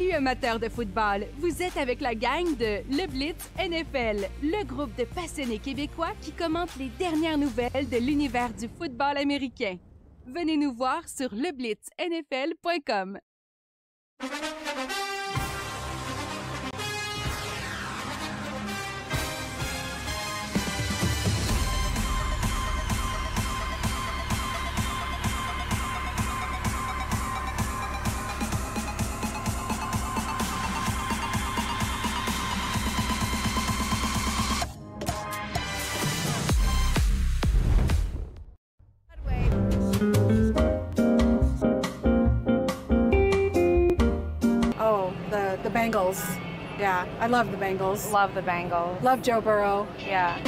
Salut amateurs de football, vous êtes avec la gang de Le Blitz NFL, le groupe de passionnés québécois qui commente les dernières nouvelles de l'univers du football américain. Venez nous voir sur leblitznfl.com. Bengals. Yeah, I love the Bengals. Love the Bengals. Love Joe Burrow. Yeah.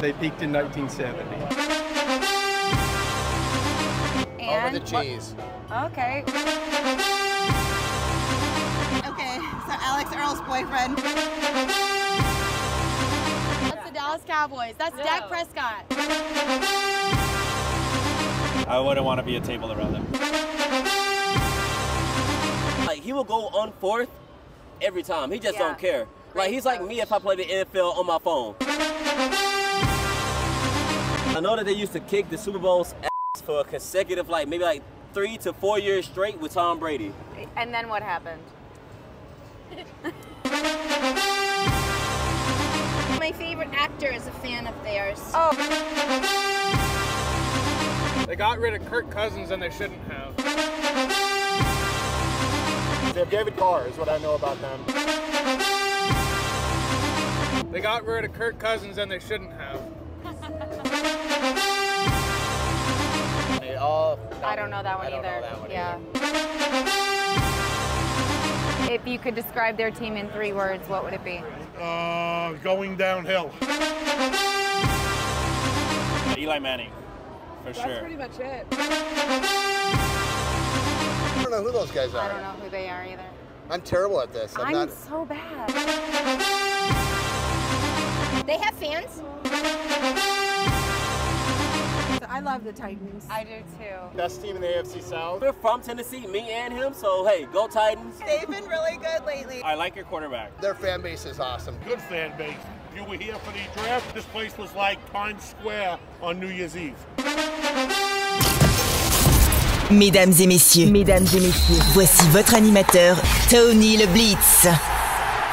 They peaked in 1970. And Over the cheese. Okay. Okay, so Alex Earl's boyfriend. That's the Dallas Cowboys. That's no. Dak Prescott. I wouldn't want to be a table around them he will go on fourth every time. He just yeah. don't care. Great like he's coach. like me if I play the NFL on my phone. I know that they used to kick the Super Bowl's ass for a consecutive like maybe like three to four years straight with Tom Brady. And then what happened? My favorite actor is a fan of theirs. Oh. They got rid of Kirk Cousins and they shouldn't have. They have David Carr is what I know about them. They got rid of Kirk Cousins and they shouldn't have. they all... I don't know that one, either. That one yeah. either. If you could describe their team in three words, what would it be? Uh, going downhill. Eli Manning, for That's sure. That's pretty much it know who those guys are. I don't know who they are either. I'm terrible at this. I'm, I'm not... so bad. They have fans. I love the Titans. I do too. Best team in the AFC South. They're from Tennessee, me and him, so hey, go Titans. They've been really good lately. I like your quarterback. Their fan base is awesome. Good fan base. If you were here for the draft, this place was like Times Square on New Year's Eve. Mesdames et messieurs. Mesdames messieurs. Voici votre animateur, Tony le Blitz.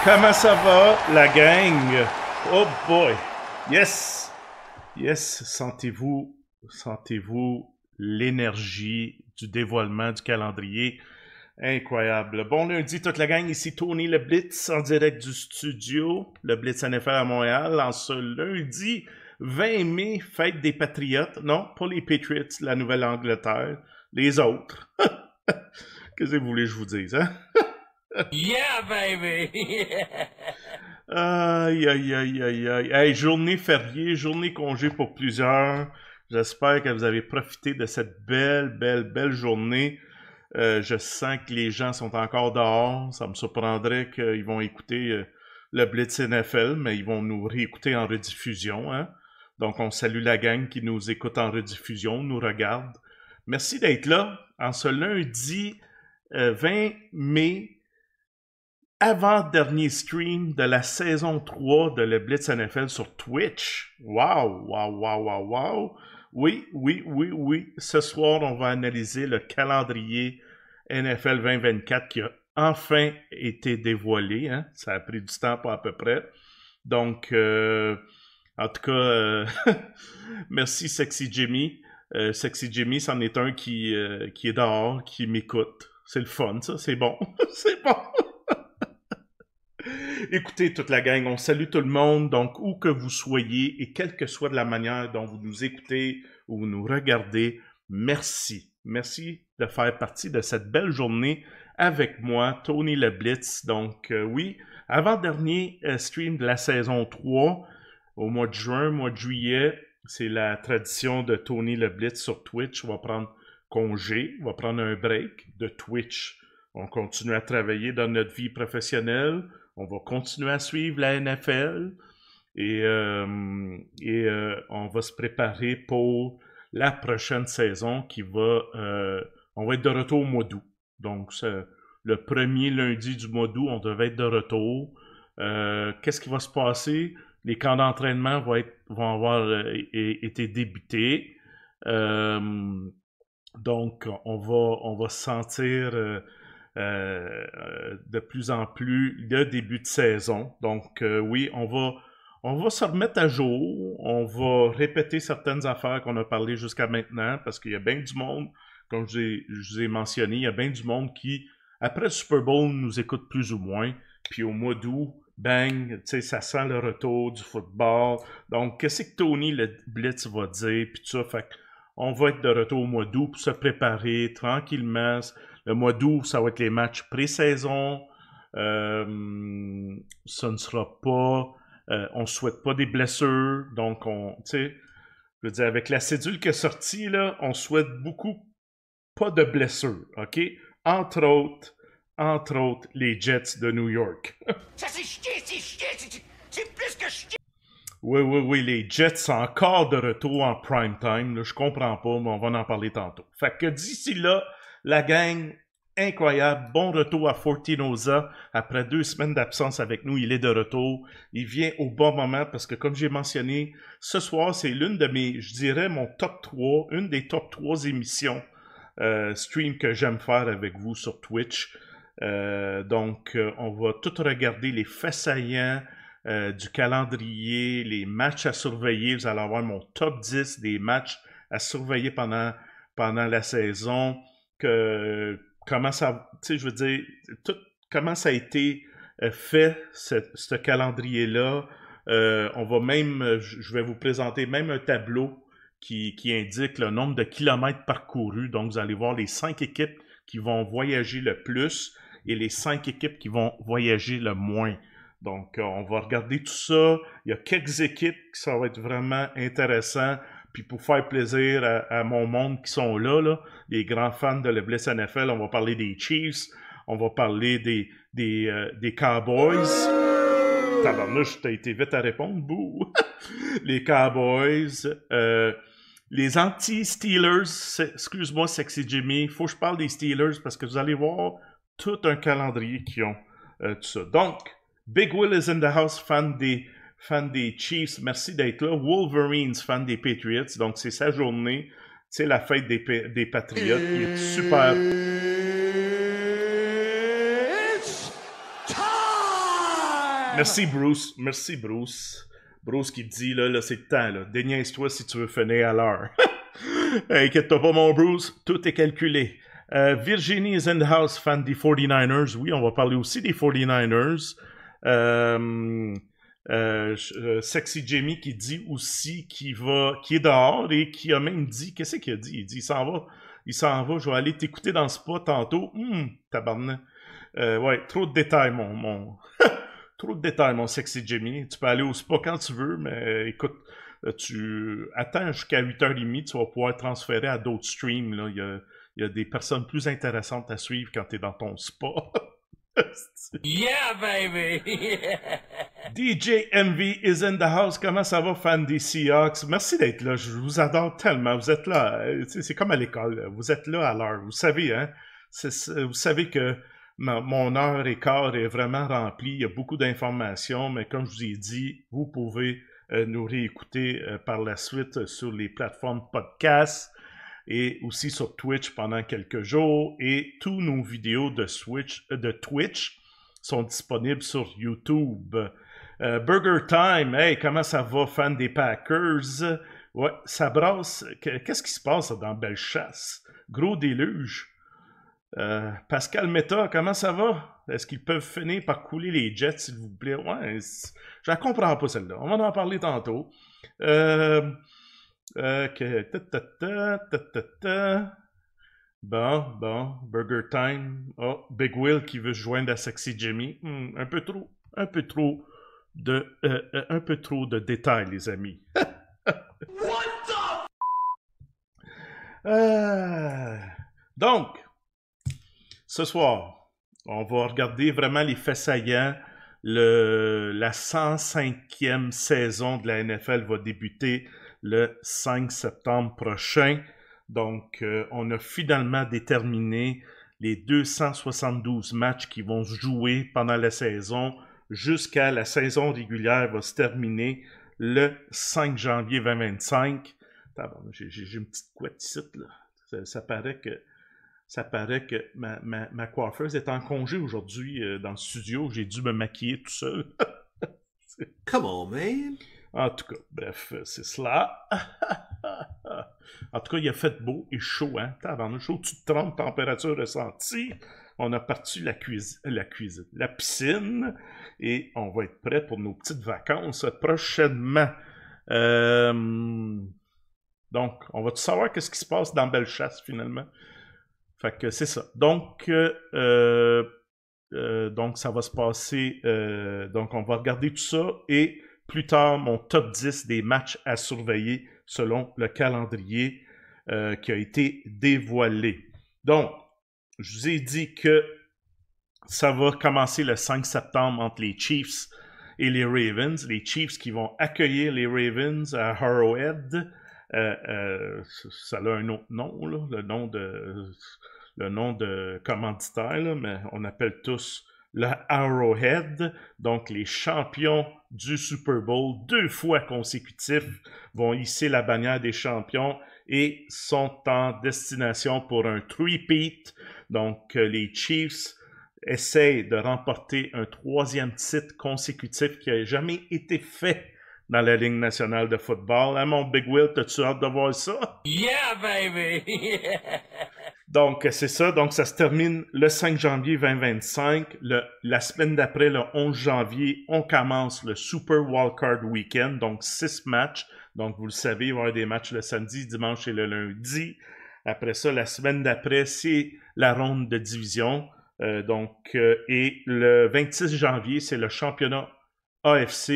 Comment ça va, la gang? Oh boy! Yes! Yes, sentez-vous, sentez-vous l'énergie du dévoilement du calendrier. Incroyable. Bon lundi, toute la gang, ici Tony le Blitz en direct du studio, le Blitz NFL à Montréal, en ce lundi 20 mai, fête des Patriotes. Non, pour les Patriots, la Nouvelle-Angleterre les autres. Qu'est-ce que vous voulez que je vous dise, hein? yeah, baby! aïe, aïe, aïe, aïe, aïe. Hey, journée fériée, journée congé pour plusieurs. J'espère que vous avez profité de cette belle, belle, belle journée. Euh, je sens que les gens sont encore dehors. Ça me surprendrait qu'ils vont écouter euh, le Blitz NFL, mais ils vont nous réécouter en rediffusion. Hein? Donc, on salue la gang qui nous écoute en rediffusion, nous regarde. Merci d'être là en ce lundi 20 euh, mai, avant-dernier stream de la saison 3 de le Blitz NFL sur Twitch. Wow, wow, wow, wow, wow. Oui, oui, oui, oui. Ce soir, on va analyser le calendrier NFL 2024 qui a enfin été dévoilé. Hein. Ça a pris du temps, pas à peu près. Donc, euh, en tout cas, euh, merci Sexy Jimmy. Euh, Sexy Jimmy, c'en est un qui, euh, qui est dehors, qui m'écoute. C'est le fun, ça. C'est bon. c'est bon. Écoutez, toute la gang, on salue tout le monde. Donc, où que vous soyez et quelle que soit de la manière dont vous nous écoutez ou nous regardez, merci. Merci de faire partie de cette belle journée avec moi, Tony Le Blitz. Donc, euh, oui, avant-dernier stream de la saison 3 au mois de juin, mois de juillet, c'est la tradition de Tony le Blitz sur Twitch. On va prendre congé, on va prendre un break de Twitch. On continue à travailler dans notre vie professionnelle. On va continuer à suivre la NFL. Et, euh, et euh, on va se préparer pour la prochaine saison qui va... Euh, on va être de retour au mois d'août. Donc, le premier lundi du mois d'août, on devait être de retour. Qu'est-ce qui va se passer? les camps d'entraînement vont, avoir euh, été débutés. Euh, donc, on va, on sentir euh, de plus en plus le début de saison. Donc, oui, on va, on va se remettre à jour. On va répéter certaines affaires qu'on a parlé jusqu'à maintenant parce qu'il y a bien du monde, comme je, je vous ai mentionné, il y a bien du monde qui, après le Super Bowl, nous écoute plus ou moins. Puis au mois d'août, bang, tu sais, ça sent le retour du football. Donc, qu'est-ce que Tony le Blitz va dire, puis tout ça, fait on va être de retour au mois d'août pour se préparer tranquillement. Le mois d'août, ça va être les matchs pré-saison. Euh, ça ne sera pas... Euh, on ne souhaite pas des blessures. Donc, on, je veux dire, avec la cédule qui est sortie, là, on souhaite beaucoup pas de blessures, OK? Entre autres, entre autres les Jets de New York. Ça c'est chier, c'est chier, c'est plus que chier. Oui, oui, oui, les Jets sont encore de retour en prime time. Je je comprends pas, mais on va en parler tantôt. Fait que d'ici là, la gang, incroyable. Bon retour à Fortinoza. Après deux semaines d'absence avec nous, il est de retour. Il vient au bon moment parce que, comme j'ai mentionné, ce soir, c'est l'une de mes, je dirais, mon top 3, une des top 3 émissions euh, stream que j'aime faire avec vous sur Twitch. Euh, donc, euh, on va tout regarder les faits euh, du calendrier, les matchs à surveiller. Vous allez avoir mon top 10 des matchs à surveiller pendant, pendant la saison. comment ça, je comment ça a été fait, ce, calendrier-là. on va même, je vais vous présenter même un tableau qui, qui, indique le nombre de kilomètres parcourus. Donc, vous allez voir les cinq équipes qui vont voyager le plus et les cinq équipes qui vont voyager le moins. Donc, euh, on va regarder tout ça. Il y a quelques équipes qui ça va être vraiment intéressant. Puis pour faire plaisir à, mon monde qui sont là, les grands fans de la NFL, on va parler des Chiefs, on va parler des, des, euh, Cowboys. Tabarnouche, t'as été vite à répondre, bouh! les Cowboys, euh, les anti-Steelers, excuse-moi Sexy Jimmy, faut que je parle des Steelers parce que vous allez voir, tout un calendrier qui ont euh, tout ça. Donc, Big Will is in the house, fan des, des Chiefs, merci d'être là. Wolverines, fan des Patriots, donc c'est sa journée, c'est la fête des, des Patriots, il est super. Merci Bruce, merci Bruce. Bruce qui dit, là, là c'est le temps, là. Déniaise-toi si tu veux finir à l'heure. Inquiète-toi pas, mon Bruce, tout est calculé. Euh, Virginie is in the house, fan des 49ers. Oui, on va parler aussi des 49ers. Euh, euh, sexy Jamie qui dit aussi qu'il va, qui est dehors et qui a même dit, qu'est-ce qu'il a dit? Il dit, il s'en va, il s'en va, je vais aller t'écouter dans ce pas tantôt. Hum, tabarnak. ouais, trop de détails, mon, mon... trop de détails, mon sexy Jimmy. Tu peux aller au spot quand tu veux, mais écoute, tu attends jusqu'à 8h30, tu vas pouvoir transférer à d'autres streams. Là. Il y a il y a des personnes plus intéressantes à suivre quand tu es dans ton sport. yeah, baby! DJ MV is in the house. Comment ça va, fan des Seahawks? Merci d'être là. Je vous adore tellement. Vous êtes là. Euh, c'est comme à l'école. Vous êtes là à l'heure. Vous savez, hein? Vous savez que mon heure et corps est vraiment rempli. Il y a beaucoup d'informations, mais comme je vous ai dit, vous pouvez euh, nous réécouter euh, par la suite sur les plateformes podcast et aussi sur Twitch pendant quelques jours. Et tous nos vidéos de, Switch, euh, de Twitch sont disponibles sur YouTube. Euh, Burger Time, hey, comment ça va, fan des Packers? Ouais, ça brasse. Qu'est-ce qui se passe dans belle chasse Gros déluge. Euh, Pascal Meta, comment ça va? Est-ce qu'ils peuvent finir par couler les jets, s'il vous plaît? Ouais, je la comprends pas celle-là. On va en parler tantôt. Euh, Ok, ta ta ta, ta ta ta. Bon, bon, Burger Time. Oh, Big Will qui veut se joindre à Sexy Jimmy. Hmm, un peu trop, un peu trop de, euh, euh, un peu trop de détails, les amis. What the euh, Donc, ce soir, on va regarder vraiment les faits saillants. Le, la 105e saison de la NFL va débuter le 5 septembre prochain. Donc, euh, on a finalement déterminé les 272 matchs qui vont se jouer pendant la saison jusqu'à la saison régulière va se terminer le 5 janvier 2025. J'ai une petite couette là. Ça, paraît que, ça paraît que ma, coiffeuse est en congé aujourd'hui euh, dans le studio. J'ai dû me maquiller tout seul. Come on, man! En tout cas, bref, euh, c'est cela. en tout cas, il a fait beau et chaud, hein? Avant nous, chaud, tu te trompes, température ressentie. On a parti la cuisine, la cuisine, la piscine, et on va être prêt pour nos petites vacances prochainement. Euh, donc, on va tout savoir qu'est-ce qui se passe dans Bellechasse finalement. Fait que c'est ça. Donc, euh, donc ça va se passer. donc, on va regarder tout ça et plus tard mon top 10 des matchs à surveiller selon le calendrier euh, qui a été dévoilé. Donc, je vous ai dit que ça va commencer le 5 septembre entre les Chiefs et les Ravens. Les Chiefs qui vont accueillir les Ravens à Harrowhead. Euh, euh, ça a un autre nom, le nom de le nom de commanditaire, mais on appelle tous le Arrowhead, donc les champions du Super Bowl, deux fois consécutifs, vont hisser la bannière des champions et sont en destination pour un three-peat. Donc euh, les Chiefs essayent de remporter un troisième titre consécutif qui n'a jamais été fait dans la Ligue nationale de football. Hein, mon Big Will, tu hâte de voir ça? Yeah, baby! Donc, c'est ça. Donc, ça se termine le 5 janvier 2025. Le, la semaine d'après, le 11 janvier, on commence le Super Wildcard Weekend. Donc, six matchs. Donc, vous le savez, il va y avoir des matchs le samedi, dimanche et le lundi. Après ça, la semaine d'après, c'est la ronde de division. Euh, donc, euh, et le 26 janvier, c'est le championnat AFC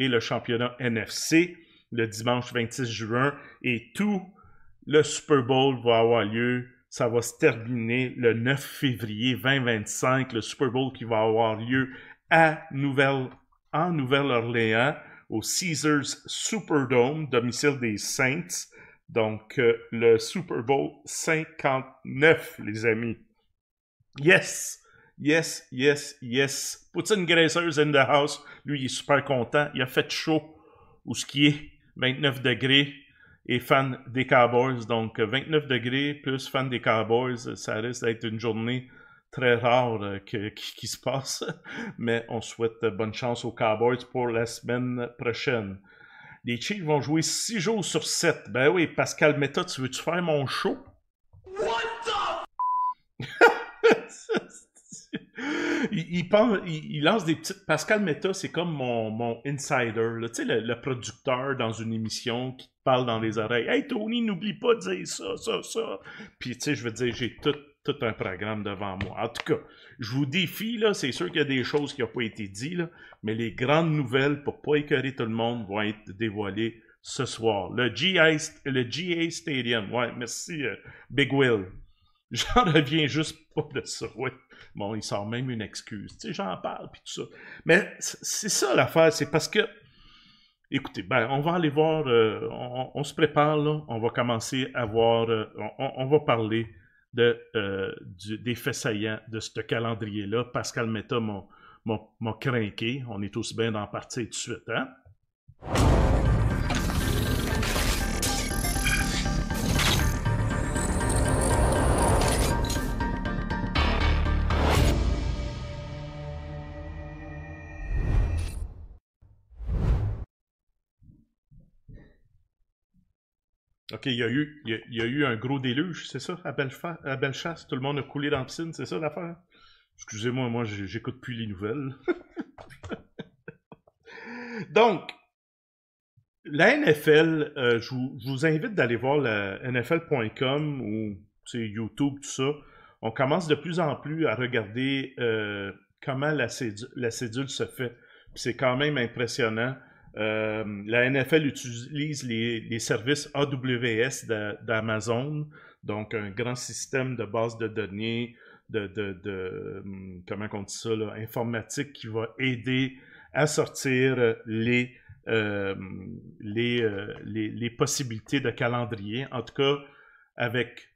et le championnat NFC le dimanche 26 juin. Et tout le Super Bowl va avoir lieu ça va se terminer le 9 février 2025, le Super Bowl qui va avoir lieu à Nouvelle, en Nouvelle-Orléans, au Caesars Superdome, domicile des Saints. Donc, euh, le Super Bowl 59, les amis. Yes! Yes, yes, yes. Poutine Graysers in the house. Lui, il est super content. Il a fait chaud. Où ce qui est? 29 degrés et fan des Cowboys. Donc 29 degrés plus fan des Cowboys, ça risque d'être une journée très rare euh, qui, se passe. Mais on souhaite bonne chance aux Cowboys pour la semaine prochaine. Les Chiefs vont jouer 6 jours sur 7. Ben oui, Pascal Meta, tu veux-tu faire mon show? What the il, lance des petites. Pascal Meta, c'est comme mon, insider, le, producteur dans une émission qui parle dans les oreilles. Hey Tony, n'oublie pas de dire ça, ça, ça. Puis, tu sais, je veux dire, j'ai tout, un programme devant moi. En tout cas, je vous défie, là, c'est sûr qu'il y a des choses qui n'ont pas été dites, mais les grandes nouvelles, pour ne pas écœurer tout le monde, vont être dévoilées ce soir. Le GA, le Stadium. Ouais, merci, euh, Big Will. J'en reviens juste pour ça, ouais. Bon, il sort même une excuse. Tu sais, j'en parle, puis tout ça. Mais c'est ça l'affaire, c'est parce que. Écoutez, ben, on va aller voir, euh, on, se prépare, là, on va commencer à voir, euh, on, va parler de, euh, des faits saillants de ce calendrier-là. Pascal Meta m'a craqué, on est tous bien d'en partir tout de suite, hein? OK, il y, a eu, il, y a, eu un gros déluge, c'est ça, à, Bellechasse? Tout le monde a coulé dans la piscine, c'est ça l'affaire? Excusez-moi, moi, j'écoute plus les nouvelles. Donc, la NFL, euh, je, vous, invite d'aller voir la NFL.com ou c'est YouTube, tout ça. On commence de plus en plus à regarder euh, comment la, la cédule se fait. C'est quand même impressionnant. Euh, la NFL utilise les, services AWS d'Amazon, donc un grand système de base de données, de, hum, comment on dit ça, informatique qui va aider à sortir euh, euh, les, possibilités de calendrier. En tout cas, avec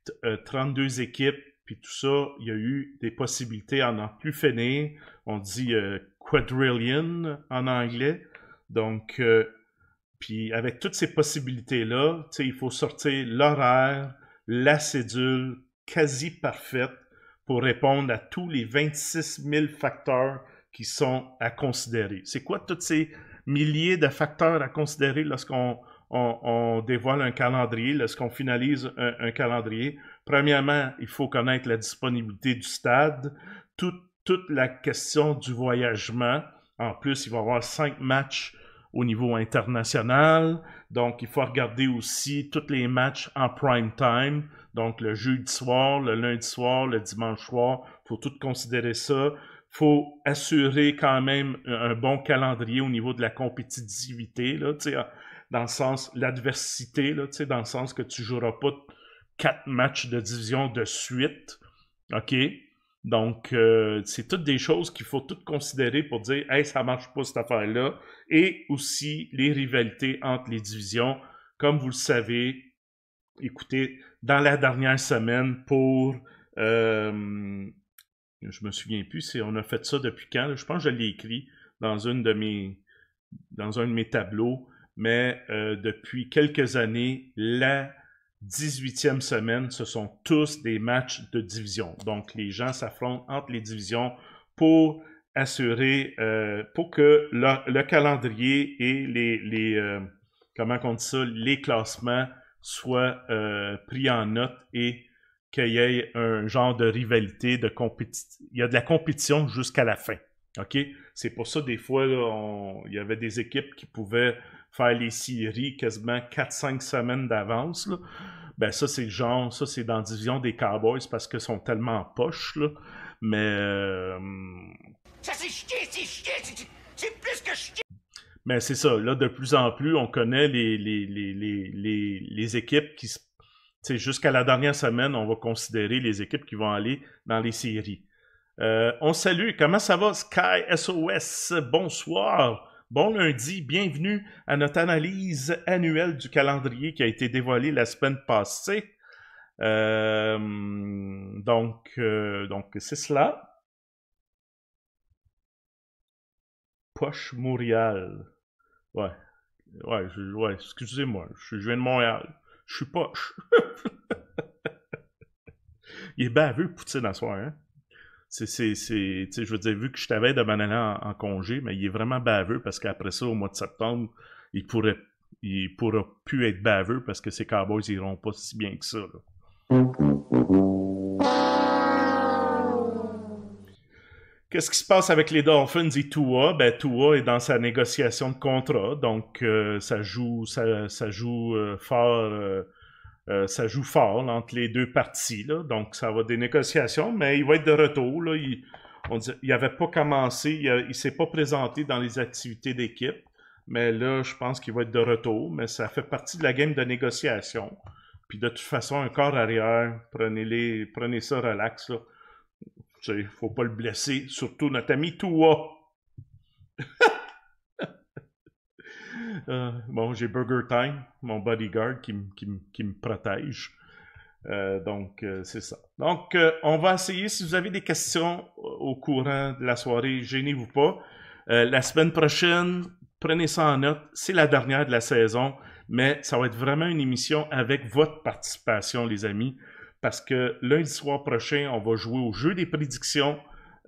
32 équipes, puis tout ça, il y a eu des possibilités en plus finir. On dit quadrillion en anglais. Donc, euh, puis avec toutes ces possibilités-là, il faut sortir l'horaire, la cédule quasi parfaite pour répondre à tous les 26 000 facteurs qui sont à considérer. C'est quoi tous ces milliers de facteurs à considérer lorsqu'on dévoile un calendrier, lorsqu'on finalise un, calendrier? Premièrement, il faut connaître la disponibilité du stade, toute la question du voyagement. En plus, il va y avoir cinq matchs au niveau international. Donc, il faut regarder aussi tous les matchs en prime time. Donc, le jeudi soir, le lundi soir, le dimanche soir, il faut tout considérer ça. Il faut assurer quand même un bon calendrier au niveau de la compétitivité, là, dans le sens, l'adversité, dans le sens que tu ne joueras pas quatre matchs de division de suite. OK? Donc, euh, c'est toutes des choses qu'il faut toutes considérer pour dire, hey, ça marche pas cette affaire-là. Et aussi les rivalités entre les divisions. Comme vous le savez, écoutez, dans la dernière semaine pour. Euh, je me souviens plus, si on a fait ça depuis quand. je pense que je l'ai écrit dans, une de mes, dans un de mes tableaux. Mais euh, depuis quelques années, la 18e semaine, ce sont tous des matchs de division. Donc, les gens s'affrontent entre les divisions pour assurer, euh, pour que le, calendrier et les, euh, comment on dit ça, les classements soient euh, pris en note et qu'il y ait un genre de rivalité, de compétition. Il y a de la compétition jusqu'à la fin. OK? C'est pour ça, des fois, il y avait des équipes qui pouvaient faire les séries quasiment 4-5 semaines d'avance. Ben ça, c'est genre, ça, c'est dans la division des Cowboys parce qu'ils sont tellement poches. Là. Mais. Euh, ça, c'est chier, c'est chier, c'est plus que chier! Mais c'est ça, là, de plus en plus, on connaît les, les, équipes qui tu sais jusqu'à la dernière semaine, on va considérer les équipes qui vont aller dans les séries. Euh, on salue, comment ça va Sky SOS, bonsoir. Bon lundi, bienvenue à notre analyse annuelle du calendrier qui a été dévoilé la semaine passée. Euh, donc, euh, donc c'est cela. Poche Montréal. Ouais. Ouais, ouais excusez-moi, je, viens de Montréal. Je suis poche. Il est vu Poutine, à soi, hein? c'est, je veux dire, vu que je t'avais de banana en, congé, mais il est vraiment baveux parce qu'après ça, au mois de septembre, il pourrait, il pourra plus être baveux parce que ces Cowboys iront pas si bien que ça. Qu'est-ce qui se passe avec les Dolphins et Tua? Ben, Tua est dans sa négociation de contrat, donc euh, ça joue, ça, joue euh, fort. Euh, euh, ça joue fort entre les deux parties. donc, ça va des négociations, mais il va être de retour. Là, il n'avait pas commencé, il ne s'est pas présenté dans les activités d'équipe. Mais là, je pense qu'il va être de retour. Mais ça fait partie de la game de négociation. Puis de toute façon, un corps arrière, prenez, les, prenez ça relax. Il ne faut pas le blesser. Surtout notre ami Toua. Euh, bon, j'ai Burger Time, mon bodyguard qui, me protège. Euh, donc, euh, c'est ça. Donc, on va essayer, si vous avez des questions au courant de la soirée, gênez-vous pas. la semaine prochaine, prenez ça en note, c'est la dernière de la saison, mais ça va être vraiment une émission avec votre participation, les amis, parce que lundi soir prochain, on va jouer au jeu des prédictions.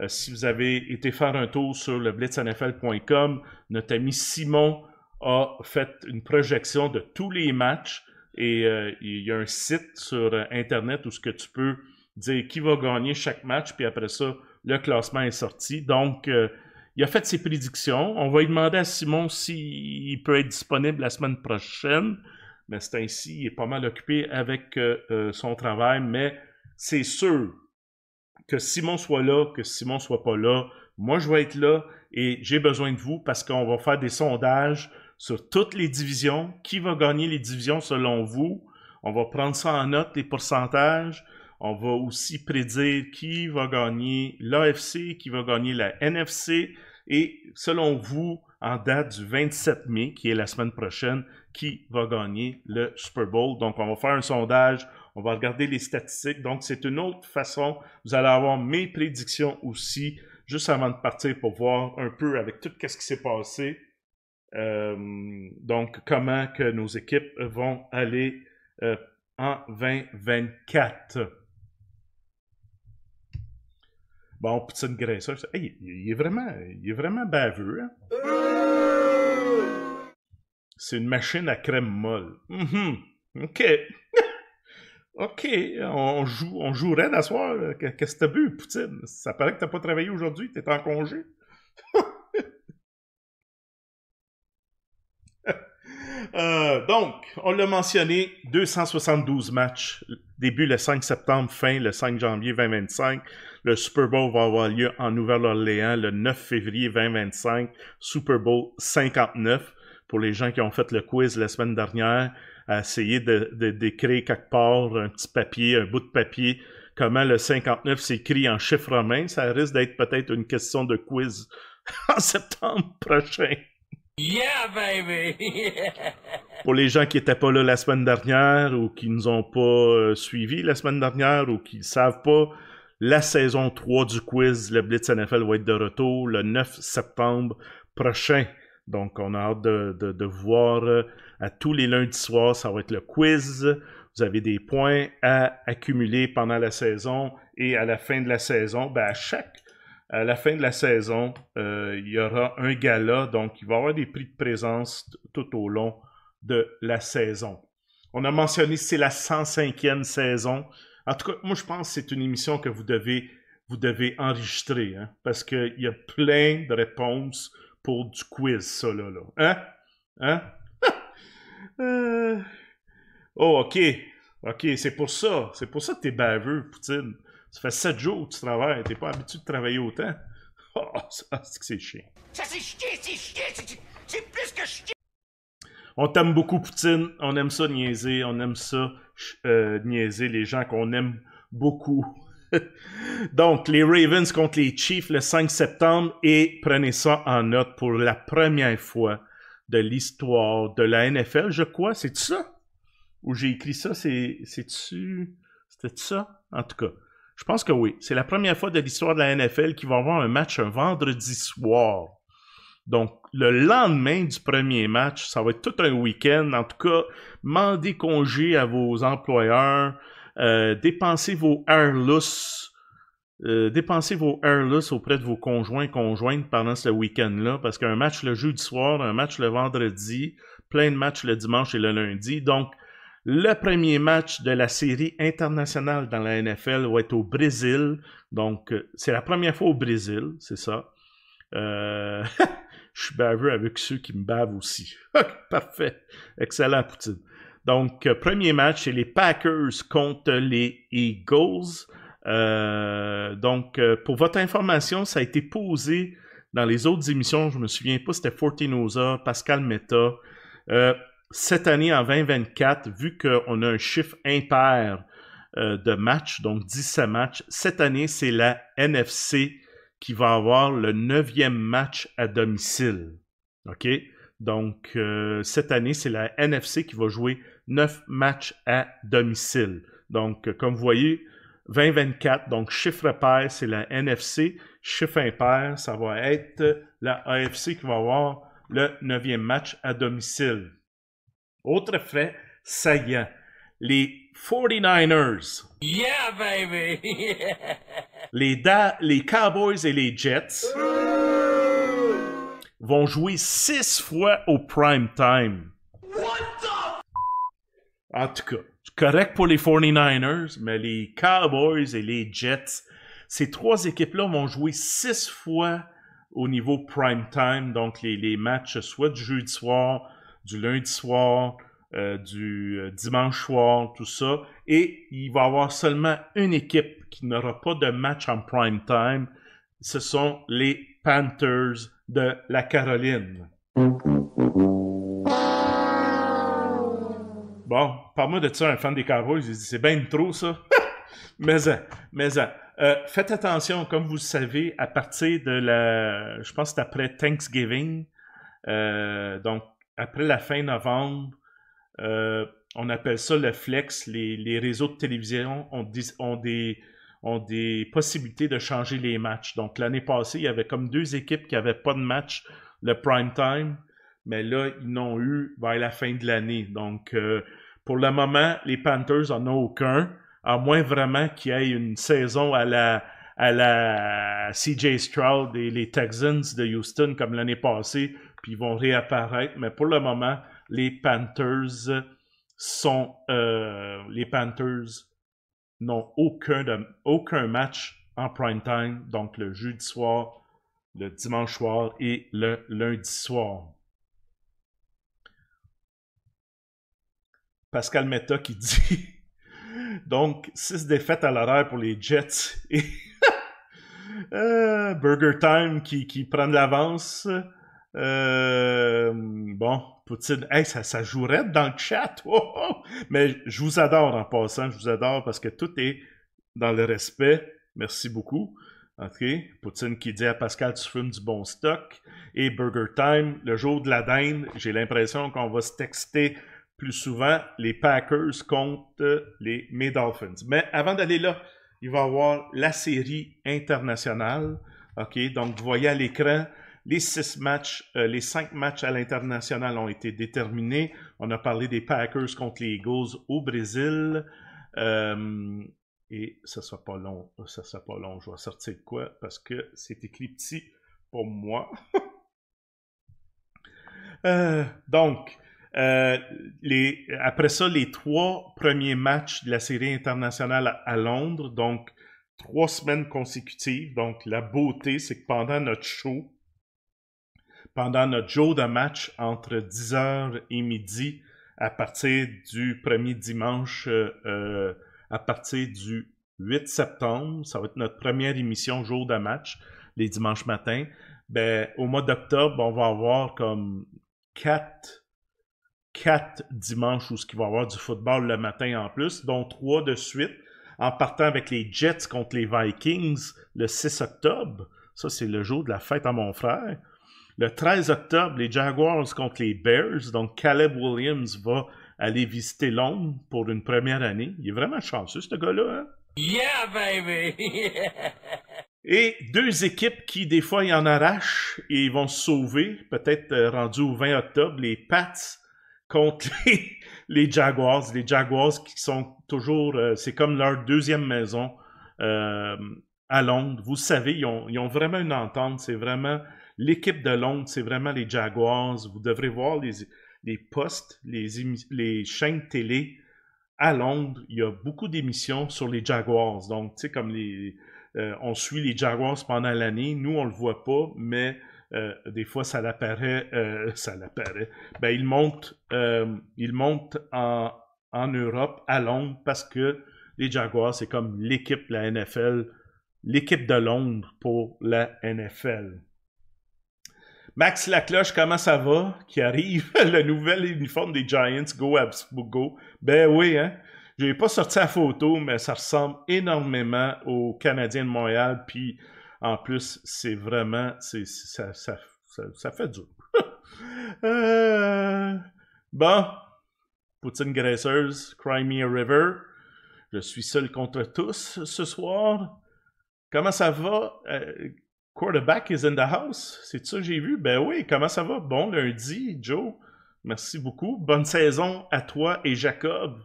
si vous avez été faire un tour sur le blitznfl.com, notre ami Simon a fait une projection de tous les matchs et euh, il y a un site sur euh, Internet où ce que tu peux dire qui va gagner chaque match, puis après ça, le classement est sorti. Donc, euh, il a fait ses prédictions. On va lui demander à Simon s'il peut être disponible la semaine prochaine. Mais c'est ainsi, il est pas mal occupé avec son travail. Mais c'est sûr que Simon soit là, que Simon soit pas là, moi je vais être là et j'ai besoin de vous parce qu'on va faire des sondages sur toutes les divisions. Qui va gagner les divisions selon vous? On va prendre ça en note, les pourcentages. On va aussi prédire qui va gagner l'AFC, qui va gagner la NFC. Et selon vous, en date du 27 mai, qui est la semaine prochaine, qui va gagner le Super Bowl. Donc, on va faire un sondage, on va regarder les statistiques. Donc, c'est une autre façon. Vous allez avoir mes prédictions aussi, juste avant de partir pour voir un peu avec tout ce qui s'est passé. Euh, donc, comment que nos équipes vont aller euh, en 2024. Bon, poutine graisseuse. il est vraiment, il est vraiment baveux. Hein? C'est une machine à crème molle. Mm-hmm. OK. OK, on joue, on jouerait d'asseoir. Qu'est-ce que t'as bu, Poutine? Ça paraît que t'as pas travaillé aujourd'hui, t'es en congé. Euh, donc, on l'a mentionné, 272 matchs. Début le 5 septembre, fin le 5 janvier 2025. Le Super Bowl va avoir lieu en Nouvelle-Orléans le 9 février 2025. Super Bowl 59. Pour les gens qui ont fait le quiz la semaine dernière, essayez de, de, d'écrire quelque part un petit papier, un bout de papier, comment le 59 s'écrit en chiffre romain. Ça risque d'être peut-être une question de quiz en septembre prochain. Yeah, baby! Pour les gens qui n'étaient pas là la semaine dernière ou qui nous ont pas euh, suivi la semaine dernière ou qui ne savent pas, la saison 3 du quiz, le Blitz NFL va être de retour le 9 septembre prochain. Donc, on a hâte de, de, voir euh, à tous les lundis soirs, ça va être le quiz. Vous avez des points à accumuler pendant la saison et à la fin de la saison, ben, à chaque à la fin de la saison, euh, il y aura un gala, donc il va y avoir des prix de présence tout au long de la saison. On a mentionné c'est la 105e saison. En tout cas, moi je pense que c'est une émission que vous devez, vous devez enregistrer, hein, parce qu'il y a plein de réponses pour du quiz, ça là. là. Hein? Hein? Euh, oh, ok. Ok, c'est pour ça. C'est pour ça que es baveux, Poutine. Ça fait 7 jours que tu travailles, t'es pas habitué de travailler autant. Oh, ça, c'est que c'est chiant. Ça, c'est chier, c'est chier, c'est plus que chier. On t'aime beaucoup, Poutine. On aime ça niaiser. On aime ça euh, niaiser les gens qu'on aime beaucoup. Donc, les Ravens contre les Chiefs le 5 septembre et prenez ça en note pour la première fois de l'histoire de la NFL, je crois. cest ça? Où j'ai écrit ça? C'est-tu... C'était ça? En tout cas, je pense que oui. C'est la première fois de l'histoire de la NFL va va avoir un match un vendredi soir. Donc, le lendemain du premier match, ça va être tout un week-end. En tout cas, mandez congé à vos employeurs, euh, dépensez vos airless, euh, dépensez vos auprès de vos conjoints conjointes pendant ce week-end-là, parce qu'un match le jeudi soir, un match le vendredi, plein de matchs le dimanche et le lundi. Donc, le premier match de la série internationale dans la NFL va être au Brésil. Donc, euh, c'est la première fois au Brésil, c'est ça. Euh, je suis baveux avec ceux qui me bavent aussi. Parfait. Excellent, Poutine. Donc, euh, premier match, c'est les Packers contre les Eagles. donc, pour votre information, ça a été posé dans les autres émissions. Je me souviens pas, c'était Fortinosa, Pascal Meta cette année en 2024, vu qu'on a un chiffre impair euh, de matchs, donc 17 matchs, cette année, c'est la NFC qui va avoir le neuvième match à domicile. OK? Donc, euh, cette année, c'est la NFC qui va jouer neuf matchs à domicile. Donc, comme vous voyez, 2024, donc chiffre pair, c'est la NFC. Chiffre impair, ça va être la AFC qui va avoir le neuvième match à domicile. Autre fait saillant, les 49ers. Yeah, baby! Les, les Cowboys et les Jets vont jouer six fois au prime time. en tout cas, correct pour les 49ers, mais les Cowboys et les Jets, ces trois équipes-là vont jouer six fois au niveau prime time, donc les, les matchs soit du jeudi soir, du lundi soir, euh, du euh, dimanche soir, tout ça. Et il va y avoir seulement une équipe qui n'aura pas de match en prime time. Ce sont les Panthers de la Caroline. Bon, parle-moi de ça, un fan des Cowboys. Il dit c'est bien trop ça. mais hein, mais hein. euh, faites attention, comme vous le savez, à partir de la. Je pense que c'est après Thanksgiving. Euh, donc, après la fin novembre, euh, on appelle ça le flex. Les, réseaux de télévision ont des, ont, des, possibilités de changer les matchs. Donc l'année passée, il y avait comme deux équipes qui n'avaient pas de match le prime time, mais là, ils n'ont eu vers la fin de l'année. Donc euh, pour le moment, les Panthers n'en ont aucun, à moins vraiment qu'il y ait une saison à la à la CJ Stroud et les Texans de Houston comme l'année passée puis ils vont réapparaître. Mais pour le moment, les Panthers sont. Euh, les Panthers n'ont aucun, aucun match en prime time, donc le jeudi soir, le dimanche soir et le lundi soir. Pascal Meta qui dit donc 6 défaites à l'horaire pour les Jets et euh, Burger Time qui, qui prend l'avance. Euh, bon, Poutine, ça, ça jouerait dans le chat. Oh, oh. Mais je vous adore en passant, je vous adore parce que tout est dans le respect. Merci beaucoup. OK. Poutine qui dit à Pascal, tu fumes du bon stock. Et Burger Time, le jour de la dinde, j'ai l'impression qu'on va se texter plus souvent les Packers contre les May Dolphins. Mais avant d'aller là, il va y avoir la série internationale. OK. Donc, vous voyez à l'écran les euh, les cinq matchs à l'international ont été déterminés. On a parlé des Packers contre les Eagles au Brésil. Euh, et ça ne sera pas long. Ça sera pas long. Je vais sortir de quoi parce que c'est écrit petit pour moi. Euh, donc, après ça, les trois premiers matchs de la série internationale à Londres, donc trois semaines consécutives. Donc, la beauté, c'est que pendant notre show, pendant notre jour de match entre 10h et midi à partir du premier dimanche, euh, euh, à partir du 8 septembre. Ça va être notre première émission jour de match, les dimanches matins. Ben, au mois d'octobre, on va avoir comme quatre, quatre dimanches où il va y avoir du football le matin en plus, dont trois de suite, en partant avec les Jets contre les Vikings le 6 octobre. Ça, c'est le jour de la fête à mon frère. Le 13 octobre, les Jaguars contre les Bears. Donc, Caleb Williams va aller visiter Londres pour une première année. Il est vraiment chanceux, ce gars-là. Hein? Yeah, baby! Et deux équipes qui, des fois, ils en arrachent et ils vont se sauver, peut-être euh, rendu au 20 octobre, les Pats contre les, Jaguars. Les Jaguars qui sont toujours, euh, c'est comme leur deuxième maison euh, à Londres. Vous savez, ils ont vraiment une entente. C'est vraiment L'équipe de Londres, c'est vraiment les Jaguars. Vous devrez voir les, les postes, les, chaînes télé à Londres. Il y a beaucoup d'émissions sur les Jaguars. Donc, tu sais, comme euh, on suit les Jaguars pendant l'année. Nous, on ne le voit pas, mais euh, des fois, ça l'apparaît. Euh, ça Ben, ils montent, en, en, Europe, à Londres, parce que les Jaguars, c'est comme l'équipe de la NFL, l'équipe de Londres pour la NFL. Max Lacloche, comment ça va? Qui arrive, le nouvel uniforme des Giants, go go Ben oui, hein? Je n'ai pas sorti la photo, mais ça ressemble énormément aux Canadiens de Montréal. Puis, en plus, c'est vraiment. C'est, ça, ça, ça, fait du. Euh, bon. Poutine graisseuse, Crimea River. Je suis seul contre tous ce soir. Comment ça va? Euh, Quarterback is in the house. C'est ça j'ai vu? Ben oui, comment ça va? Bon lundi, Joe. Merci beaucoup. Bonne saison à toi et Jacob.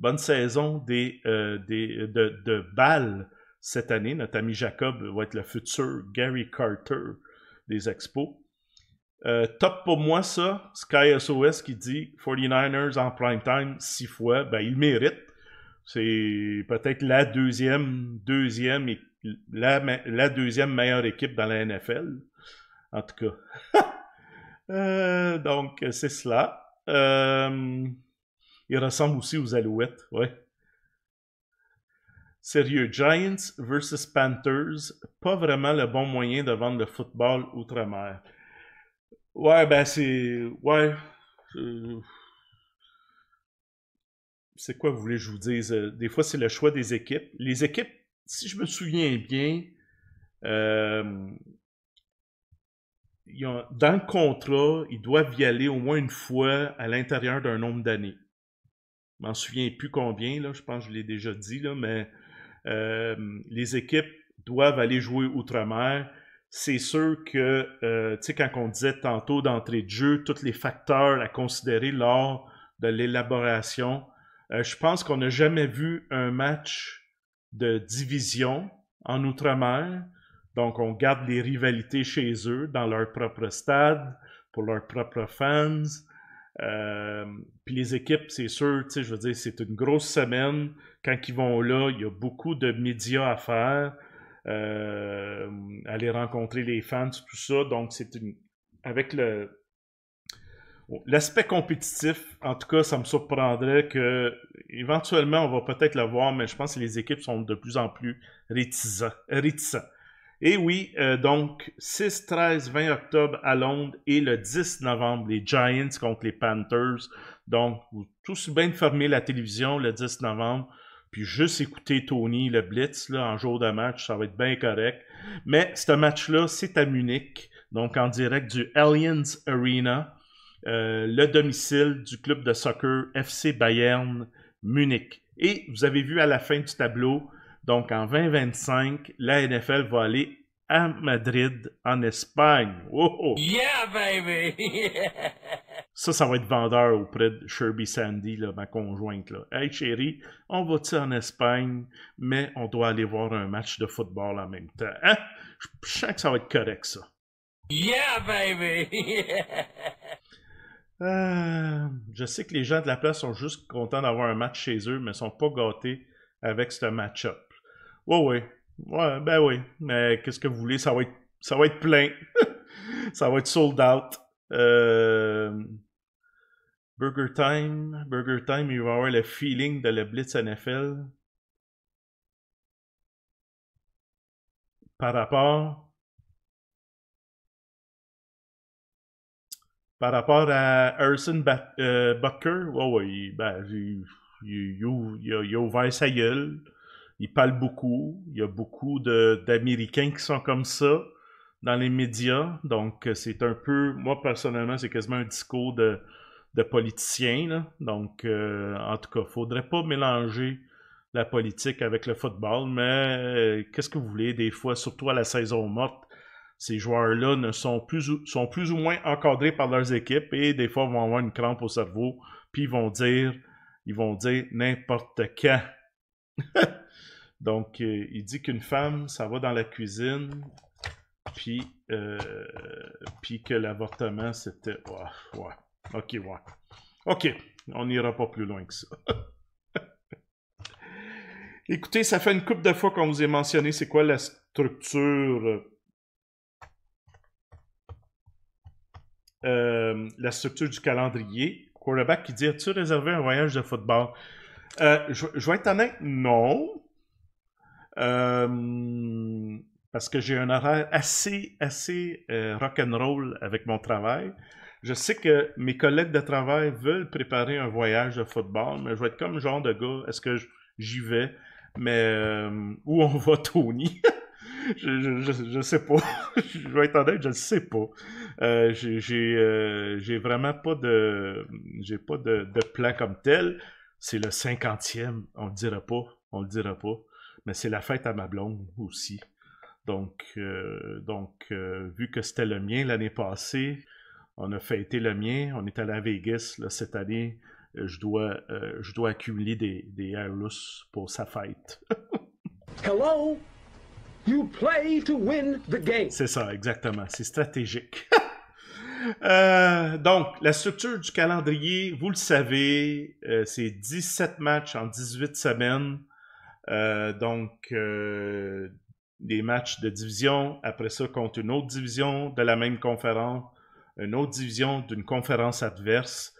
Bonne saison des, euh, de, de balles cette année. Notre ami Jacob va être le futur Gary Carter des Expos. Euh, top pour moi, ça. Sky SOS qui dit 49ers en prime time six fois. Ben, il mérite. C'est peut-être la deuxième, deuxième et la, deuxième meilleure équipe dans la NFL. En tout cas. Euh, donc, c'est cela. Euh, il ressemble aussi aux Alouettes, ouais. Sérieux, Giants versus Panthers, pas vraiment le bon moyen de vendre le football outre-mer. Ouais, ben c'est. Ouais. Euh, c'est quoi vous voulez je vous dise? Des fois, c'est le choix des équipes. Les équipes si je me souviens bien, euh, dans le contrat, ils doivent y aller au moins une fois à l'intérieur d'un nombre d'années. Je m'en souviens plus combien, là, je pense que je l'ai déjà dit, là, mais euh, les équipes doivent aller jouer outre-mer. C'est sûr que, euh, tu sais, quand on disait tantôt d'entrée de jeu, tous les facteurs à considérer lors de l'élaboration, je pense qu'on n'a jamais vu un match de division en Outre-mer. Donc, on garde les rivalités chez eux, dans leur propre stade, pour leurs propres fans. Euh, puis les équipes, c'est sûr, tu sais, je veux dire, c'est une grosse semaine. Quand ils vont là, il y a beaucoup de médias à faire. Euh, aller rencontrer les fans, tout ça. Donc, c'est une... Avec le, L'aspect compétitif, en tout cas, ça me surprendrait que éventuellement on va peut-être le voir, mais je pense que les équipes sont de plus en plus réticentes. Et oui, euh, donc 6, 13, 20 octobre à Londres et le 10 novembre, les Giants contre les Panthers. Donc, vous tous bien de la télévision le 10 novembre, puis juste écouter Tony le Blitz là, en jour de match, ça va être bien correct. Mais ce match-là, c'est à Munich, donc en direct du Allianz Arena. Euh, le domicile du club de soccer FC Bayern Munich. Et vous avez vu à la fin du tableau, donc en 2025, la NFL va aller à Madrid, en Espagne. Oh, oh! Yeah, baby! Ça, ça va être vendeur auprès de Sherby Sandy, ma conjointe. Hey chérie, on va-tu en Espagne, mais on doit aller voir un match de football en même temps. Hein? Je sens que ça va être correct, ça. Yeah, baby! Euh, je sais que les gens de la place sont juste contents d'avoir un match chez eux, mais ne sont pas gâtés avec ce match-up. Oui, ouais. Ouais, ben oui. Mais qu'est-ce que vous voulez? Ça va être, ça va être plein. ça va être sold out. Euh, Burger Time. Burger Time, il va avoir le feeling de la Blitz NFL. Par rapport Par rapport à Harrison Bucker, il, a, ouvert sa gueule. Il parle beaucoup. Il y a beaucoup d'Américains qui sont comme ça dans les médias. Donc, c'est un peu, moi personnellement, c'est quasiment un discours de, politicien. Donc, euh, en tout cas, faudrait pas mélanger la politique avec le football, mais euh, qu'est-ce que vous voulez, des fois, surtout à la saison morte, ces joueurs-là ne sont plus, ou, sont plus ou moins encadrés par leurs équipes et des fois vont avoir une crampe au cerveau, puis ils vont dire, ils vont dire n'importe quand. Donc, euh, il dit qu'une femme, ça va dans la cuisine, puis, euh, puis que l'avortement, c'était... ok, ouais. Ok, on n'ira pas plus loin que ça. Écoutez, ça fait une couple de fois qu'on vous a mentionné c'est quoi la structure Euh, la structure du calendrier. Quarterback qui dit As-tu réservé un voyage de football euh, je, vais être honnête, non. Euh, parce que j'ai un horaire assez, assez rock'n'roll avec mon travail. Je sais que mes collègues de travail veulent préparer un voyage de football, mais je vais être comme genre de gars est-ce que j'y vais Mais où on va, Tony je, ne sais pas. je vais être honnête, je ne sais pas. Euh, euh, j'ai vraiment pas de j'ai pas de, de, plan comme tel. C'est le cinquantième, on le dira pas, on le dira pas. Mais c'est la fête à ma blonde aussi. Donc, euh, donc vu que c'était le mien l'année passée, on a fêté le mien. On est allé à Vegas là, cette année. Je dois, je dois accumuler des, des Airlus pour sa fête. Hello? You play to win the game. C'est ça, exactement. C'est stratégique. Euh, donc, la structure du calendrier, vous le savez, euh, c'est 17 matchs en 18 semaines. Euh, donc, des matchs de division, après ça, contre une autre division de la même conférence, une autre division d'une conférence adverse.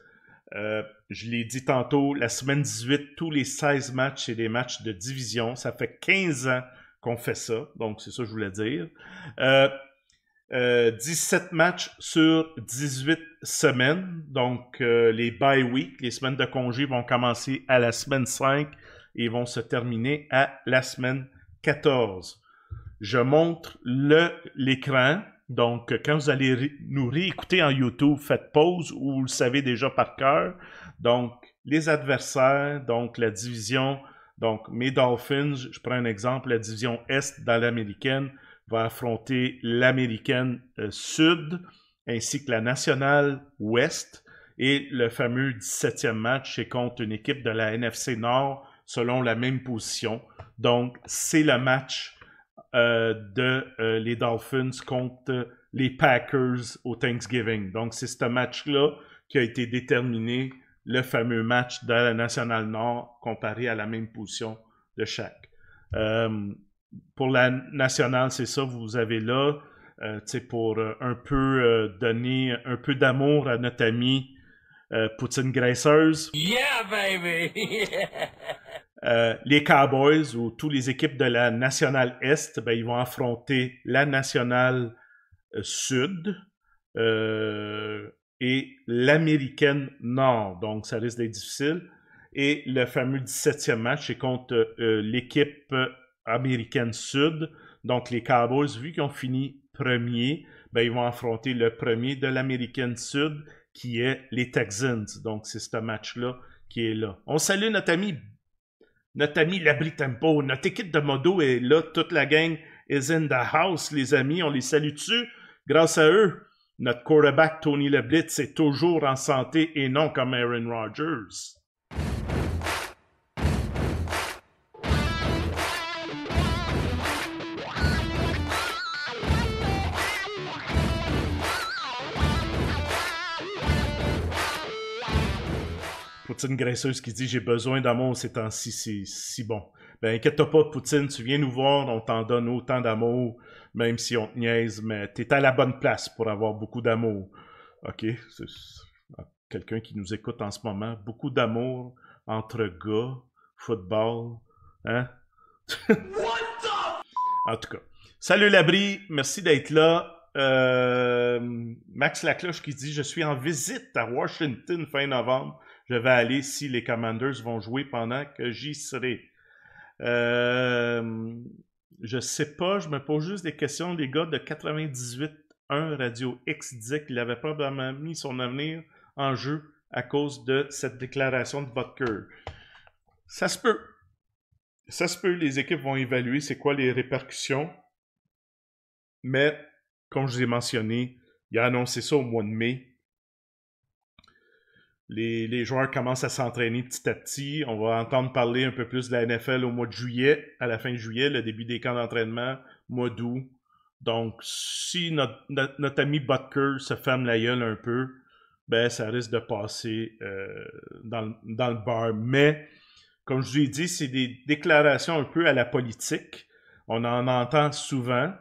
je l'ai dit tantôt, la semaine 18, tous les 16 matchs, c'est des matchs de division. Ça fait 15 ans qu'on fait ça, donc c'est ça que je voulais dire. 17 euh, matchs sur 18 semaines. Donc, euh, les bye week, les semaines de congé vont commencer à la semaine 5 et vont se terminer à la semaine 14. Je montre l'écran. Donc, quand vous allez nous réécouter en YouTube, faites pause ou vous le savez déjà par cœur. Donc, les adversaires, donc la division, donc mes Dolphins, je prends un exemple, la division Est dans l'américaine, va affronter l'américaine euh, sud ainsi que la nationale ouest. Et le fameux 17e match est contre une équipe de la NFC Nord selon la même position. Donc, c'est le match euh, de euh, les Dolphins contre les Packers au Thanksgiving. Donc, c'est ce match-là qui a été déterminé, le fameux match de la Nationale Nord comparé à la même position de chaque. Euh, pour la nationale, c'est ça, vous avez là, c'est euh, pour euh, un peu euh, donner un peu d'amour à notre ami Poutine Graisseuse. Yeah, baby! les Cowboys ou toutes les équipes de la nationale Est, ben, ils vont affronter la nationale Sud et l'américaine Nord. Donc, ça risque d'être difficile. Et le fameux 17e match est contre l'équipe américaine sud. Donc, les Cowboys, vu qu'ils ont fini premier, ben, ils vont affronter le premier de l'américaine sud, qui est les Texans. Donc, c'est ce match-là qui est là. On salue notre ami, notre ami Labri Notre équipe de modo est là. Toute la gang is in the house, les amis. On les salue dessus. Grâce à eux, notre quarterback Tony Leblitz est toujours en santé et non comme Aaron Rodgers. Poutine graisseuse qui dit j'ai besoin d'amour ces temps-ci, c'est si bon. Ben inquiète-toi pas, Poutine, tu viens nous voir, on t'en donne autant d'amour, même si on te niaise, mais t'es à la bonne place pour avoir beaucoup d'amour. OK? Quelqu'un qui nous écoute en ce moment, beaucoup d'amour entre gars, football, hein? En tout cas. Salut Labri, merci d'être là. Euh, Max Lacloche qui dit Je suis en visite à Washington fin novembre je vais aller si les Commanders vont jouer pendant que j'y serai. Je euh, je sais pas, je me pose juste des questions. Les gars de 98.1 Radio X disaient qu'il avait probablement mis son avenir en jeu à cause de cette déclaration de Butker. Ça se peut. Ça se peut, les équipes vont évaluer c'est quoi les répercussions. Mais, comme je vous ai mentionné, il a annoncé ça au mois de mai. Les, joueurs commencent à s'entraîner petit à petit. On va entendre parler un peu plus de la NFL au mois de juillet, à la fin de juillet, le début des camps d'entraînement, mois d'août. Donc, si notre, ami Butker se ferme la gueule un peu, ben, ça risque de passer dans, euh, dans, le bar. Mais, comme je vous ai dit, c'est des déclarations un peu à la politique. On en entend souvent.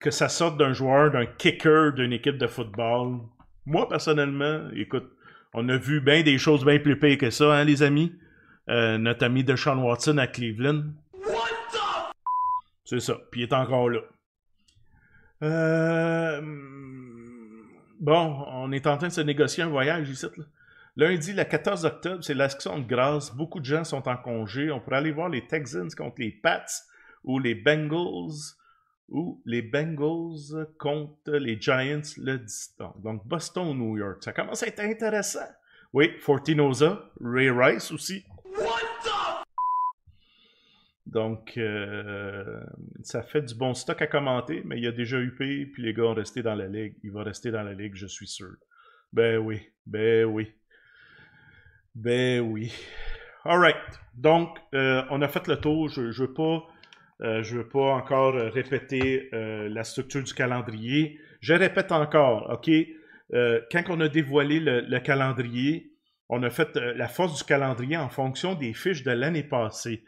Que ça sorte d'un joueur, d'un kicker d'une équipe de football. Moi, personnellement, écoute, on a vu bien des choses bien plus pires que ça, hein, les amis. Euh, notre ami de Sean Watson à Cleveland. C'est ça. Puis il est encore là. Euh... Bon, on est en train de se négocier un voyage ici. Lundi, le 14 octobre, c'est l'action de grâce. Beaucoup de gens sont en congé. On pourrait aller voir les Texans contre les Pats ou les Bengals où les Bengals contre les Giants le distant. Donc Boston ou New York. Ça commence à être intéressant. Oui, Fortinoza, Ray Rice aussi. What the Donc, euh, ça fait du bon stock à commenter, mais il y a déjà UP, puis les gars ont resté dans la ligue. Il va rester dans la ligue, je suis sûr. Ben oui, ben oui. Ben oui. Alright. Donc, euh, on a fait le tour. Je ne veux pas euh, je ne veux pas encore euh, répéter euh, la structure du calendrier. Je répète encore, OK? quand on a dévoilé le, calendrier, on a fait la force du calendrier en fonction des fiches de l'année passée.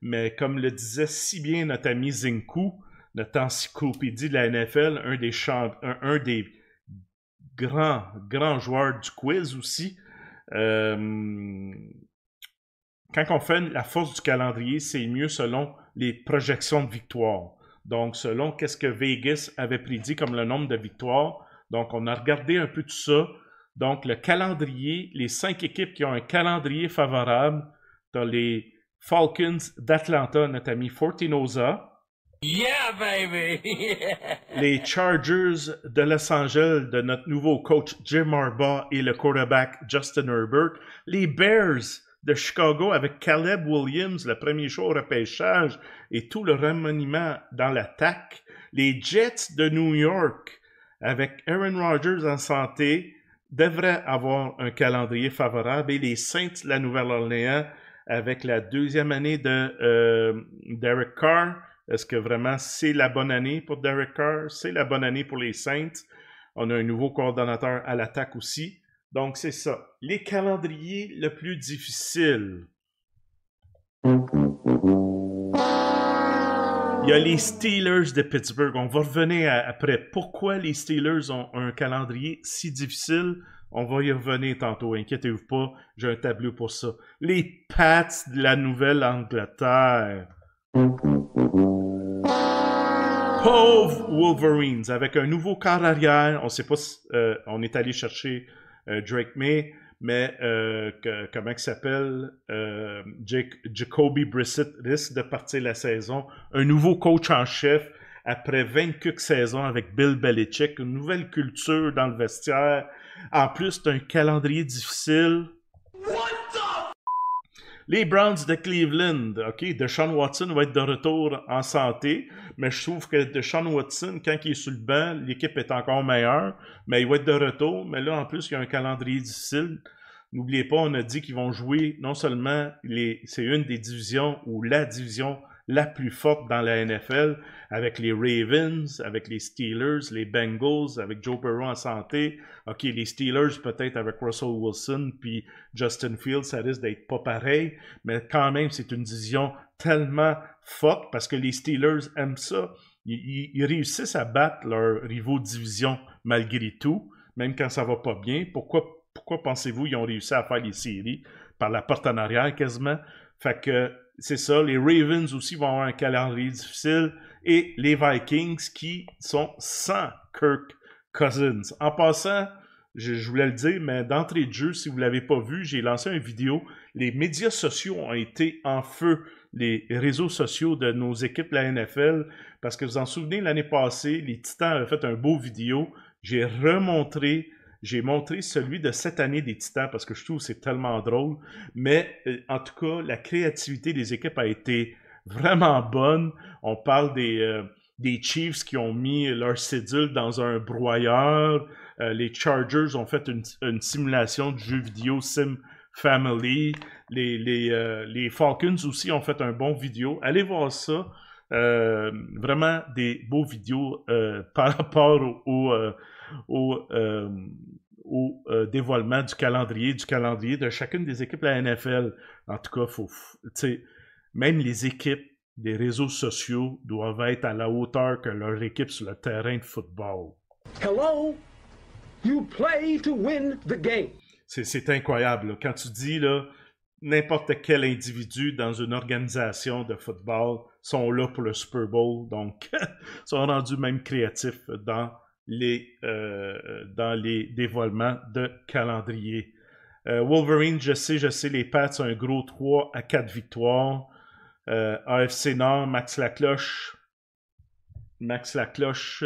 Mais comme le disait si bien notre ami Zinku, notre encyclopédie de la NFL, un des, un des grands, grands joueurs du quiz aussi, quand on fait la force du calendrier, c'est mieux selon les projections de victoire. Donc, selon qu'est-ce que Vegas avait prédit comme le nombre de victoires. Donc, on a regardé un peu tout ça. Donc, le calendrier, les cinq équipes qui ont un calendrier favorable, dans les Falcons d'Atlanta, notre ami Fortinosa. Yeah, baby! Les Chargers de Los Angeles, de notre nouveau coach Jim Arba, et le quarterback Justin Herbert. Les Bears de Chicago avec Caleb Williams, le premier choix au repêchage, et tout le remaniement dans l'attaque. Les Jets de New York, avec Aaron Rodgers en santé, devraient avoir un calendrier favorable. Et les Saints de la Nouvelle-Orléans, avec la deuxième année de euh, Derek Carr. Est-ce que vraiment c'est la bonne année pour Derek Carr? C'est la bonne année pour les Saints. On a un nouveau coordonnateur à l'attaque aussi. Donc, c'est ça. Les calendriers le plus difficile. Il y a les Steelers de Pittsburgh. On va revenir après. Pourquoi les Steelers ont un calendrier si difficile? On va y revenir tantôt. Inquiétez-vous pas, j'ai un tableau pour ça. Les Pats de la Nouvelle-Angleterre. Hove Wolverines, avec un nouveau quart arrière. On sait pas si, euh, on est allé chercher euh, Drake May, mais euh, comment il s'appelle euh, Jacoby Brissett risque de partir la saison. Un nouveau coach en chef après 24 saisons avec Bill Belichick, une nouvelle culture dans le vestiaire. En plus, d'un calendrier difficile. les Browns de Cleveland, OK, Deshaun Watson va être de retour en santé mais je trouve que de Sean Watson, quand il est sur le banc, l'équipe est encore meilleure, mais il va être de retour. Mais là, en plus, il y a un calendrier difficile. N'oubliez pas, on a dit qu'ils vont jouer non seulement c'est une des divisions ou la division la plus forte dans la NFL, avec les Ravens, avec les Steelers, les Bengals, avec Joe Burrow en santé. OK, les Steelers peut-être avec Russell Wilson puis Justin Fields, ça risque d'être pas pareil, mais quand même, c'est une division tellement fuck, parce que les Steelers aiment ça. Ils, réussissent à battre leurs rivaux de division malgré tout, même quand ça va pas bien. Pourquoi, pourquoi pensez-vous qu'ils ont réussi à faire les séries par la porte en arrière quasiment? Fait que c'est ça. Les Ravens aussi vont avoir un calendrier difficile. Et les Vikings qui sont sans Kirk Cousins. En passant, je, je voulais le dire, mais d'entrée de jeu, si vous ne l'avez pas vu, j'ai lancé une vidéo. Les médias sociaux ont été en feu les réseaux sociaux de nos équipes de la NFL. Parce que vous en souvenez, l'année passée, les Titans avaient fait un beau vidéo. J'ai remontré, j'ai montré celui de cette année des Titans parce que je trouve que c'est tellement drôle. Mais euh, en tout cas, la créativité des équipes a été vraiment bonne. On parle des, euh, des Chiefs qui ont mis leur cédule dans un broyeur. Euh, les Chargers ont fait une, simulation de jeu vidéo Sim Family. Les, euh, les, Falcons aussi ont fait un bon vidéo. Allez voir ça. Euh, vraiment des beaux vidéos euh, par rapport au, au, dévoilement du calendrier, du calendrier de chacune des équipes de la NFL. En tout cas, faut, même les équipes des réseaux sociaux doivent être à la hauteur que leur équipe sur le terrain de football. Hello, you play to win the game c'est incroyable. Quand tu dis, là, n'importe quel individu dans une organisation de football sont là pour le Super Bowl, donc sont rendus même créatifs dans les, euh, dans les dévoilements de calendrier. Euh, Wolverine, je sais, je sais, les Pats ont un gros 3 à 4 victoires. Euh, AFC Nord, Max Lacloche. Max Lacloche,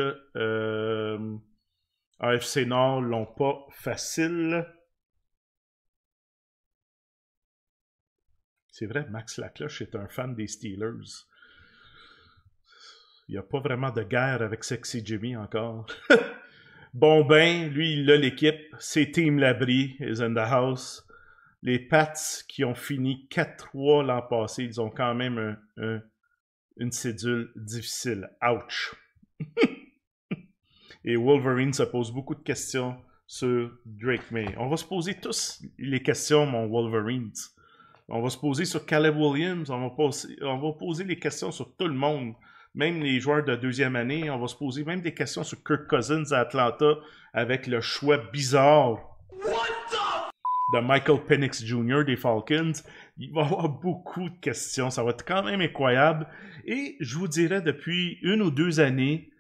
AFC Nord l'ont pas facile. C'est vrai, Max Lacloche est un fan des Steelers. Il n'y a pas vraiment de guerre avec Sexy Jimmy encore. bon ben, lui, il a l'équipe. C'est Team Labri is in the house. Les Pats qui ont fini 4-3 l'an passé, ils ont quand même une cédule difficile. Ouch! Et Wolverine se pose beaucoup de questions sur Drake May. On va se poser tous les questions, mon Wolverine. On va se poser sur Caleb Williams. On va, poser, on les questions sur tout le monde. Même les joueurs de deuxième année. On va se poser même des questions sur Kirk Cousins à Atlanta avec le choix bizarre de Michael Penix Jr. des Falcons. Il va y avoir beaucoup de questions. Ça va être quand même incroyable. Et je vous dirais, depuis une ou deux années,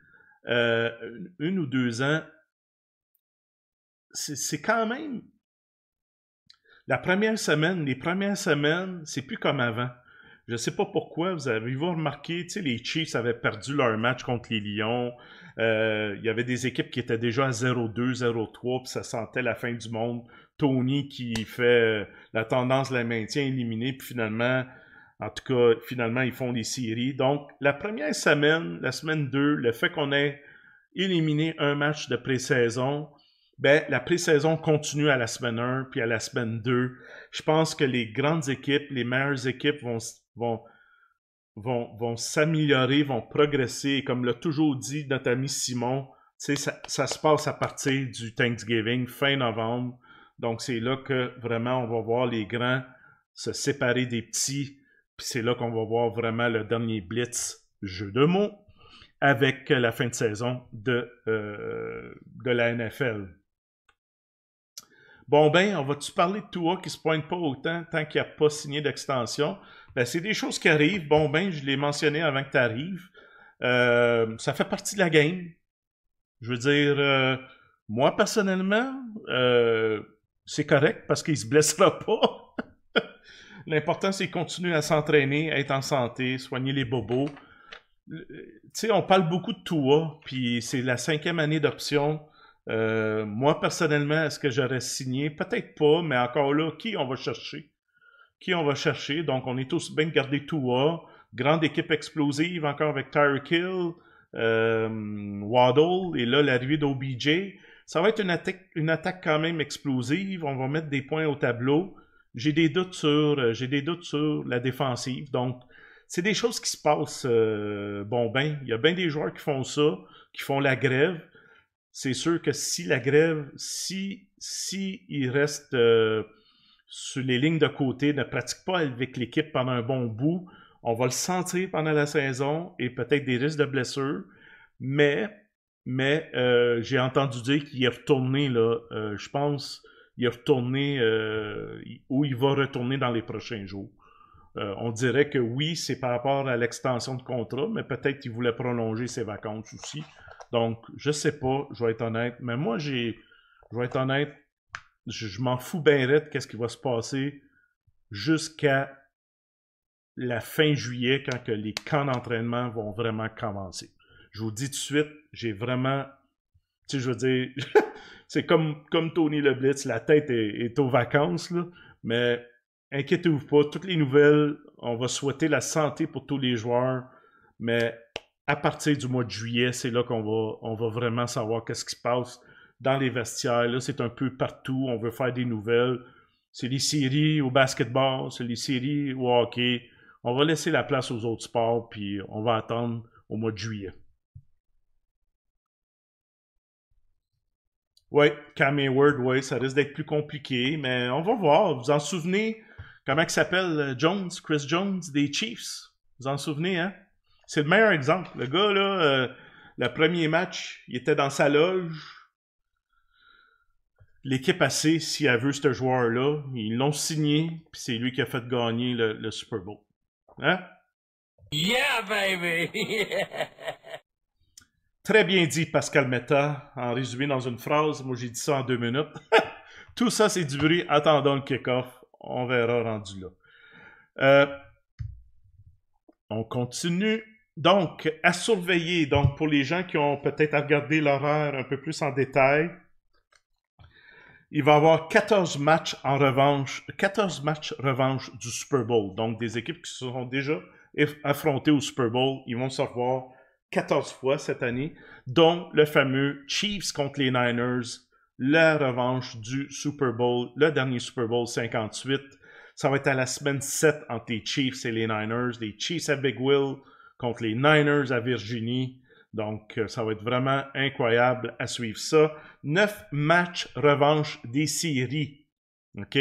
euh, une ou deux ans, c'est quand même la première semaine, les premières semaines, c'est plus comme avant. Je ne sais pas pourquoi, vous avez vous remarqué, les Chiefs avaient perdu leur match contre les Lions. Euh, il y avait des équipes qui étaient déjà à 0-2, 0-3, puis ça sentait la fin du monde. Tony qui fait euh, la tendance la maintien éliminée, puis finalement, en tout cas, finalement, ils font des séries. Donc, la première semaine, la semaine 2, le fait qu'on ait éliminé un match de pré-saison, ben, la pré-saison continue à la semaine 1 puis à la semaine 2. Je pense que les grandes équipes, les meilleures équipes vont, s'améliorer, vont progresser. comme l'a toujours dit notre ami Simon, ça, se passe à partir du Thanksgiving, fin novembre. Donc, c'est là que vraiment on va voir les grands se séparer des petits. Puis c'est là qu'on va voir vraiment le dernier blitz, jeu de mots, avec la fin de saison de euh, la NFL. Bon, ben, on va-tu parler de Tua qui se pointe pas autant tant qu'il a pas signé d'extension? Ben, c'est des choses qui arrivent. Bon, ben, je l'ai mentionné avant que tu arrives. Euh, ça fait partie de la game. Je veux dire, euh, moi, personnellement, euh, c'est correct parce qu'il se blessera pas. L'important, c'est qu'il continue à s'entraîner, être en santé, soigner les bobos. Tu sais, on parle beaucoup de Tua, puis c'est la cinquième année d'option. Euh, moi, personnellement, est-ce que j'aurais signé? Peut-être pas, mais encore là, qui on va chercher? Qui on va chercher? Donc, on est tous bien gardés tout haut Grande équipe explosive, encore avec Tyreek Hill, euh, Waddle, et là, l'arrivée d'OBJ. Ça va être une attaque, une attaque quand même explosive. On va mettre des points au tableau. J'ai des doutes sur, euh, j'ai des doutes sur la défensive. Donc, c'est des choses qui se passent. bon, ben, il y a bien des joueurs qui font ça, qui font la grève c'est sûr que si la grève, si, si il reste euh, sur les lignes de côté, ne pratique pas avec l'équipe pendant un bon bout, on va le sentir pendant la saison et peut-être des risques de blessures. Mais, mais euh, j'ai entendu dire qu'il est retourné, là, euh, je pense, il est retourné ou il va retourner dans les prochains jours. on dirait que oui, c'est par rapport à l'extension de contrat, mais peut-être qu'il voulait prolonger ses vacances aussi. Donc, je sais pas, je vais être honnête. Mais moi, j'ai. Je vais être honnête. Je, m'en fous bien de qu'est-ce qui va se passer jusqu'à la fin juillet, quand que les camps d'entraînement vont vraiment commencer. Je vous dis tout de suite, j'ai vraiment. Tu sais, je veux dire, c'est comme, comme Tony Le Blitz, la tête est, est aux vacances, là. Mais inquiétez-vous pas, toutes les nouvelles, on va souhaiter la santé pour tous les joueurs. Mais à partir du mois de juillet, c'est là qu'on va, on va vraiment savoir qu'est-ce qui se passe dans les vestiaires. Là, c'est un peu partout. On veut faire des nouvelles. C'est les séries au basketball, c'est les séries au hockey. On va laisser la place aux autres sports, puis on va attendre au mois de juillet. Oui, Cam Word, oui, ça risque d'être plus compliqué, mais on va voir. Vous en souvenez, comment il s'appelle euh, Jones, Chris Jones des Chiefs? Vous vous en souvenez, hein? C'est le meilleur exemple. Le gars, là, euh, le premier match, il était dans sa loge. L'équipe AC, s'il a vu ce joueur-là, ils l'ont signé, puis c'est lui qui a fait gagner le, Super Bowl. Hein? Yeah, baby! Très bien dit, Pascal Metta. En résumé dans une phrase, moi j'ai dit ça en deux minutes. Tout ça, c'est du bruit. Attendons le kick-off. On verra rendu là. Euh, on continue. Donc, à surveiller, donc pour les gens qui ont peut-être à regarder l'horaire un peu plus en détail, il va y avoir 14 matchs en revanche, 14 matchs revanche du Super Bowl. Donc, des équipes qui seront déjà affrontées au Super Bowl, ils vont se revoir 14 fois cette année, dont le fameux Chiefs contre les Niners, la revanche du Super Bowl, le dernier Super Bowl 58. Ça va être à la semaine 7 entre les Chiefs et les Niners. Les Chiefs à Big Will, contre les Niners à Virginie. Donc, euh, ça va être vraiment incroyable à suivre ça. Neuf matchs revanche des séries. OK?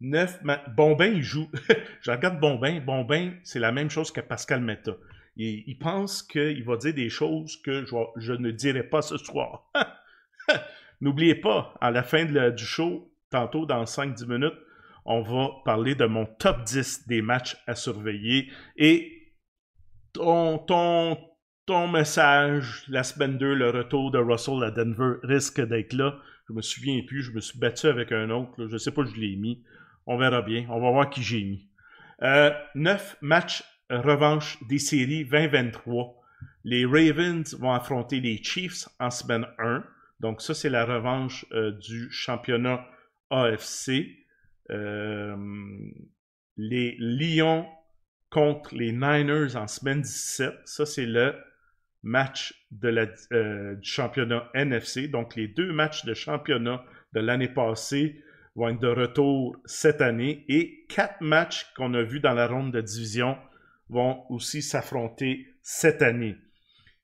Neuf matchs. Bombin, il joue. Je regarde Bombin. Bombin, c'est la même chose que Pascal Meta. Il, il pense qu'il va dire des choses que je, ne dirai pas ce soir. N'oubliez pas, à la fin de du show, tantôt dans 5-10 minutes, on va parler de mon top 10 des matchs à surveiller et ton, ton, message, la semaine 2, le retour de Russell à Denver risque d'être là. Je me souviens plus, je me suis battu avec un autre, Je je sais pas où je l'ai mis. On verra bien, on va voir qui j'ai mis. Euh, neuf matchs revanche des séries 2023. Les Ravens vont affronter les Chiefs en semaine 1. Donc ça, c'est la revanche euh, du championnat AFC. Euh, les Lions contre les Niners en semaine 17. Ça, c'est le match euh, du championnat NFC. Donc, les deux matchs de championnat de l'année passée vont être de retour cette année et quatre matchs qu'on a vus dans la ronde de division vont aussi s'affronter cette année.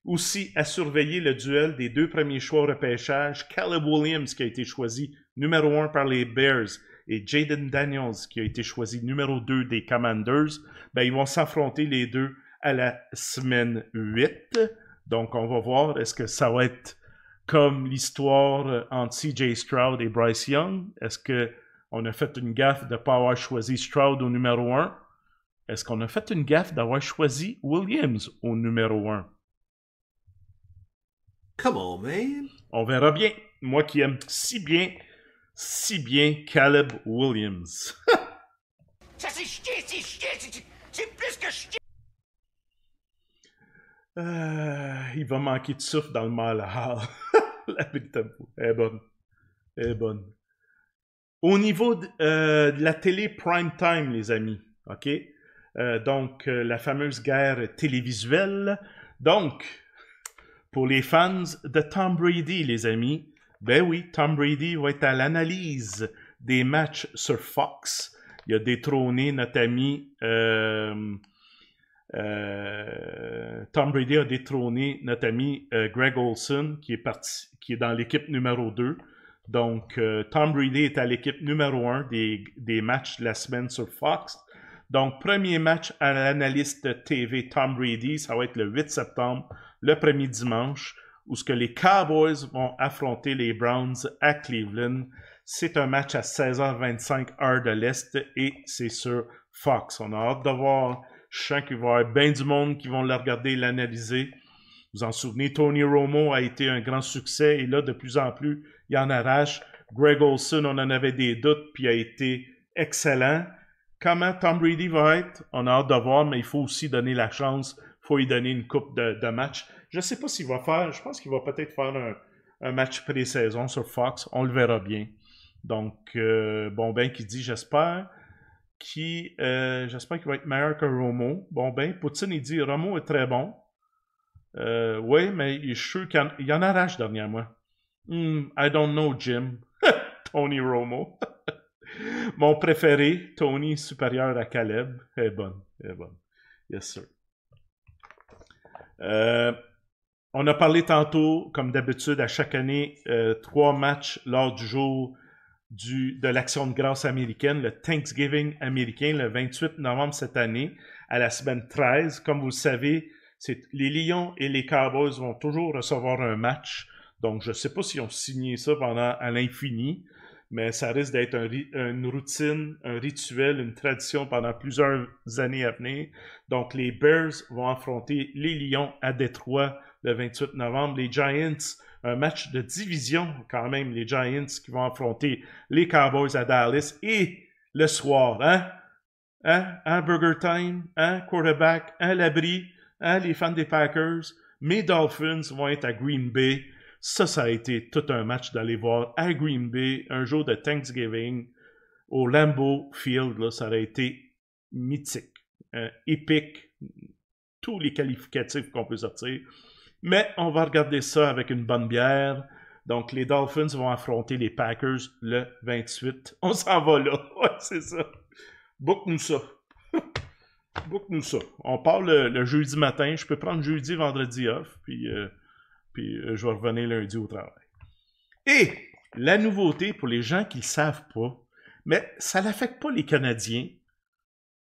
Aussi, à surveiller le duel des deux premiers choix au repêchage, Caleb Williams qui a été choisi numéro un par les Bears et Jaden Daniels, qui a été choisi numéro 2 des Commanders, ben, ils vont s'affronter les deux à la semaine 8. Donc, on va voir, est-ce que ça va être comme l'histoire euh, entre CJ Stroud et Bryce Young? Est-ce qu'on a fait une gaffe de ne pas avoir choisi Stroud au numéro 1? Est-ce qu'on a fait une gaffe d'avoir choisi Williams au numéro 1? Come on, man! On verra bien. Moi qui aime si bien si bien Caleb Williams. Ça c'est chier, c'est chier, c'est plus que chier. Euh, il va manquer de souffle dans le mal. La véritable est bonne. est bonne. Au niveau de, euh, de la télé prime time, les amis, OK? Euh, donc, la fameuse guerre télévisuelle. Donc, pour les fans de Tom Brady, les amis, ben oui, Tom Brady va être à l'analyse des matchs sur Fox. Il a détrôné notre ami. Euh, euh, Tom Brady a détrôné notre ami euh, Greg Olson, qui est, parti, qui est dans l'équipe numéro 2. Donc, Tom Brady est à l'équipe numéro 1 des, des, matchs de la semaine sur Fox. Donc, premier match à l'analyste TV Tom Brady, ça va être le 8 septembre, le premier dimanche où ce que les Cowboys vont affronter les Browns à Cleveland. C'est un match à 16h25 heure de l'Est et c'est sur Fox. On a hâte de voir. Je sens qu'il va y avoir bien du monde qui vont le regarder l'analyser. Vous en souvenez, Tony Romo a été un grand succès et là, de plus en plus, il en arrache. Greg Olson, on en avait des doutes, puis a été excellent. Comment Tom Brady va être, on a hâte de voir, mais il faut aussi donner la chance, il faut y donner une coupe de, de match. Je ne sais pas s'il va faire. Je pense qu'il va peut-être faire un, match pré-saison sur Fox. On le verra bien. Donc, euh, bon ben qui dit j'espère. Qui euh, j'espère qu'il va être meilleur que Romo. Bon ben, Poutine il dit Romo est très bon. Euh, oui, mais il, sûr qu'il y en arrache dernièrement. Mm, I don't know, Jim. Tony Romo. Mon préféré, Tony supérieur à Caleb. est bonne. est Yes, sir. Euh, on a parlé tantôt, comme d'habitude, à chaque année, euh, trois matchs lors du jour de l'Action de grâce américaine, le Thanksgiving américain, le 28 novembre cette année, à la semaine 13. Comme vous le savez, les Lions et les Cowboys vont toujours recevoir un match. Donc, je ne sais pas si on signé ça pendant à l'infini, mais ça risque d'être une routine, un rituel, une tradition pendant plusieurs années à venir. Donc, les Bears vont affronter les Lions à Détroit le 28 novembre. Les Giants, un match de division quand même, les Giants qui vont affronter les Cowboys à Dallas. Et le soir, hein? hein, hein Burger Time, hein? Quarterback, à hein, L'abri, Les fans des Packers. Mes Dolphins vont être à Green Bay. Ça, ça a été tout un match d'aller voir à Green Bay un jour de Thanksgiving au Lambeau Field. ça aurait été mythique, épique, tous les qualificatifs qu'on peut sortir. Mais on va regarder ça avec une bonne bière. Donc, les Dolphins vont affronter les Packers le 28. On s'en va là. c'est ça. Book-nous ça. Book-nous ça. On part le, jeudi matin. Je peux prendre jeudi, vendredi off. Puis, euh, puis euh, je vais revenir lundi au travail. Et la nouveauté pour les gens qui ne savent pas, mais ça n'affecte pas les Canadiens,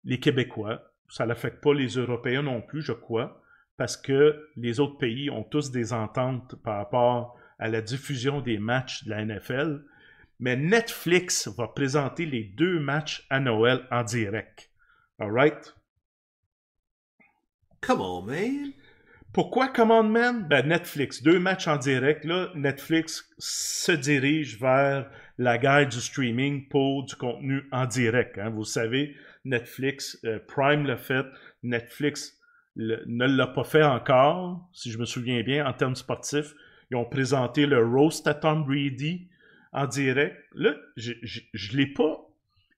les Québécois. Ça n'affecte pas les Européens non plus, je crois parce que les autres pays ont tous des ententes par rapport à la diffusion des matchs de la NFL. Mais Netflix va présenter les deux matchs à Noël en direct. All right? Come on, man! Pourquoi Command Man? Ben Netflix, deux matchs en direct. Là, Netflix se dirige vers la guerre du streaming pour du contenu en direct. Hein. Vous savez, Netflix, euh, Prime le fait, Netflix ne l'a pas fait encore, si je me souviens bien, en termes sportifs. Ils ont présenté le roast à Tom Brady en direct. Là, je ne l'ai pas.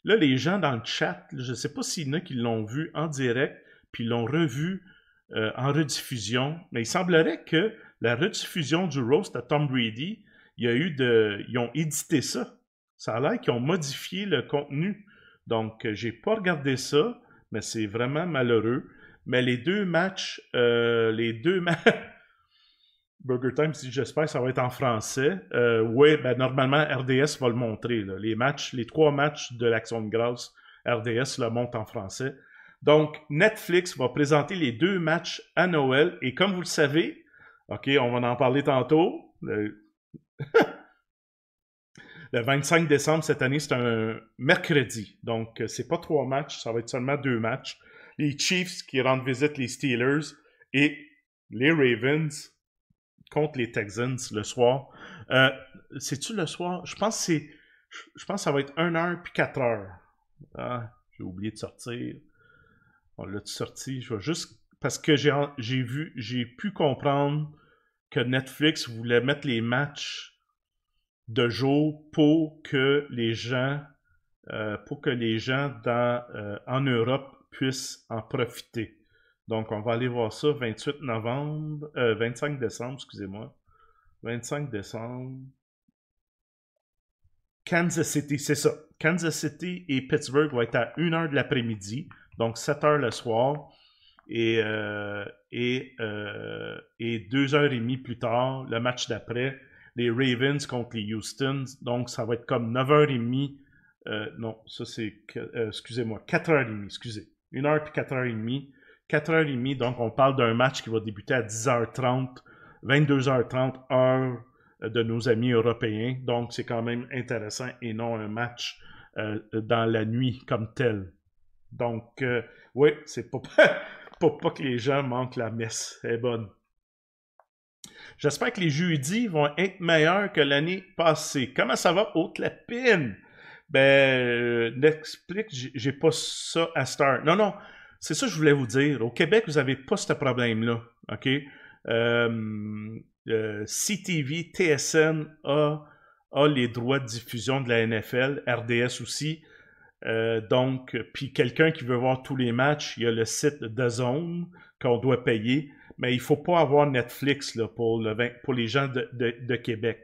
Là, les gens dans le chat, je ne sais pas s'il y en a qui l'ont vu en direct, puis l'ont revu euh, en rediffusion, mais il semblerait que la rediffusion du roast à Tom Brady, il y a eu de, ils ont édité ça. Ça a l'air qu'ils ont modifié le contenu. Donc, j'ai pas regardé ça, mais c'est vraiment malheureux. Mais les deux matchs, euh, les deux matchs. Burger Time, si j'espère, ça va être en français. Euh, oui, ben, normalement, RDS va le montrer. Les matchs, les trois matchs de l'Action de grâce, RDS le monte en français. Donc, Netflix va présenter les deux matchs à Noël. Et comme vous le savez, OK, on va en parler tantôt. Le, 25 décembre cette année, c'est un mercredi. Donc, c'est pas trois matchs, ça va être seulement deux matchs les Chiefs qui rendent visite les Steelers et les Ravens contre les Texans le soir. C'est-tu euh, le soir? Je pense que Je pense ça va être 1h puis 4h. Ah, j'ai oublié de sortir. On l'a sorti. Je vais juste. Parce que j'ai vu. J'ai pu comprendre que Netflix voulait mettre les matchs de jour pour que les gens. Euh, pour que les gens dans, euh, en Europe puissent en profiter. Donc, on va aller voir ça 28 novembre, euh, 25 décembre, excusez-moi. 25 décembre. Kansas City, c'est ça. Kansas City et Pittsburgh vont être à 1h de l'après-midi, donc 7h le soir. Et, euh, et 2h30 euh, plus tard, le match d'après, les Ravens contre les Houston. Donc, ça va être comme 9h30. Euh, non, ça c'est. excusez-moi, 4h30, excusez. Une heure puis 4h30. 4h30, donc on parle d'un match qui va débuter à 10h30, 22h30, heure euh, de nos amis européens. Donc c'est quand même intéressant et non un match euh, dans la nuit comme tel. Donc euh, oui, c'est pour pas, pas que les gens manquent la messe. Elle bonne. J'espère que les jeudis vont être meilleurs que l'année passée. Comment ça va, haute la ben, euh, n'explique, j'ai pas ça à Star. Non, non, c'est ça que je voulais vous dire. Au Québec, vous n'avez pas ce problème-là. OK? Euh, euh, CTV, TSN a, les droits de diffusion de la NFL, RDS aussi. donc, puis quelqu'un qui veut voir tous les matchs, il y a le site de Zone qu'on doit payer, mais il ne faut pas avoir Netflix là, pour, les gens de Québec.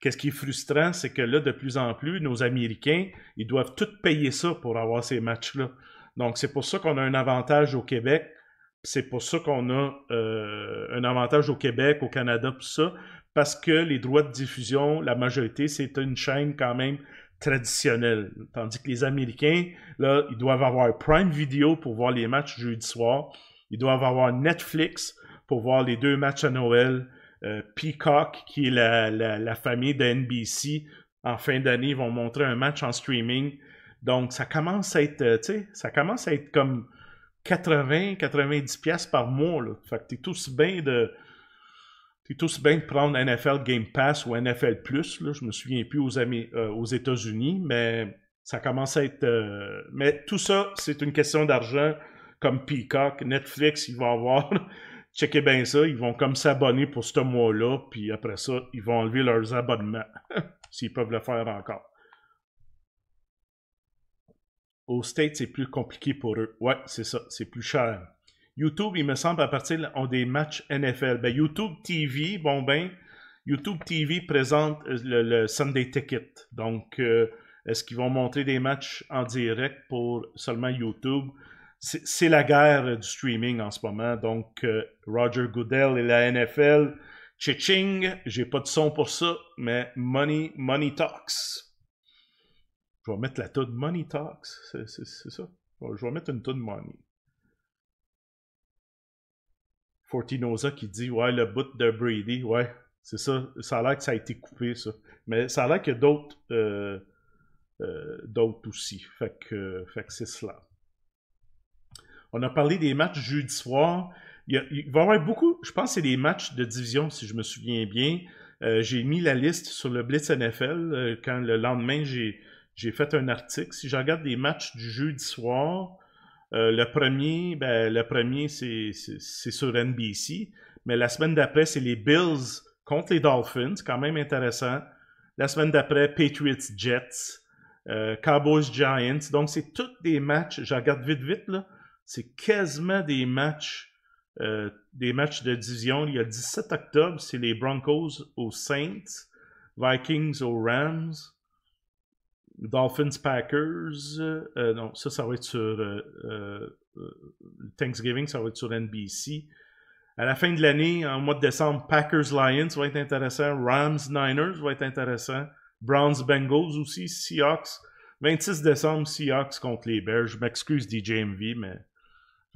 Qu'est-ce qui est frustrant, c'est que là, de plus en plus, nos Américains, ils doivent tout payer ça pour avoir ces matchs-là. Donc, c'est pour ça qu'on a un avantage au Québec. C'est pour ça qu'on a euh, un avantage au Québec, au Canada, tout ça, parce que les droits de diffusion, la majorité, c'est une chaîne quand même traditionnelle. Tandis que les Américains, là, ils doivent avoir Prime Video pour voir les matchs jeudi soir. Ils doivent avoir Netflix pour voir les deux matchs à Noël. Euh, Peacock, qui est la, la, famille de NBC, en fin d'année, vont montrer un match en streaming. Donc, ça commence à être, euh, tu sais, ça commence à être comme 80-90$ par mois. Là. Fait que t'es tous bien de. tous bien de prendre NFL Game Pass ou NFL Plus. Là. Je me souviens plus aux, euh, aux États-Unis, mais ça commence à être. Mais tout ça, c'est une question d'argent. Comme Peacock, Netflix, il va avoir checkez bien ça, ils vont comme s'abonner pour ce mois-là, puis après ça, ils vont enlever leurs abonnements, s'ils peuvent le faire encore. Au States, c'est plus compliqué pour eux. Ouais, c'est ça, c'est plus cher. YouTube, il me semble, à partir ont des matchs NFL. Ben, YouTube TV, bon ben, YouTube TV présente euh, le, Sunday Ticket. Donc, euh, est-ce qu'ils vont montrer des matchs en direct pour seulement YouTube? c'est la guerre du streaming en ce moment. Donc, euh, Roger Goodell et la NFL, Chiching, j'ai pas de son pour ça, mais Money, Money Talks. Je vais mettre la toute Money Talks, c'est ça. Je vais mettre une toute Money. Fortinoza qui dit Ouais, le bout de Brady, ouais, c'est ça. Ça a l'air que ça a été coupé, ça. Mais ça a l'air qu'il y a d'autres euh, euh, d'autres aussi. Fait que, fait que c'est cela. On a parlé des matchs jeudi soir. Il, va y avoir beaucoup, je pense que c'est des matchs de division, si je me souviens bien. Euh, j'ai mis la liste sur le Blitz NFL euh, quand le lendemain j'ai fait un article. Si je regarde des matchs du jeudi soir, euh, le premier, ben, le premier c'est sur NBC, mais la semaine d'après c'est les Bills contre les Dolphins, quand même intéressant. La semaine d'après Patriots Jets, Cowboys Giants, donc c'est tous des matchs. Je regarde vite vite là. C'est quasiment des matchs, euh, des matchs de division. Il y a 17 octobre, c'est les Broncos aux Saints, Vikings aux Rams, Dolphins Packers. Euh, non, ça, ça va être sur euh, Thanksgiving, ça va être sur NBC. À la fin de l'année, en mois de décembre, Packers Lions va être intéressant, Rams Niners va être intéressant, Browns Bengals aussi, Seahawks. 26 décembre, Seahawks contre les Bears. Je m'excuse, DJMV, mais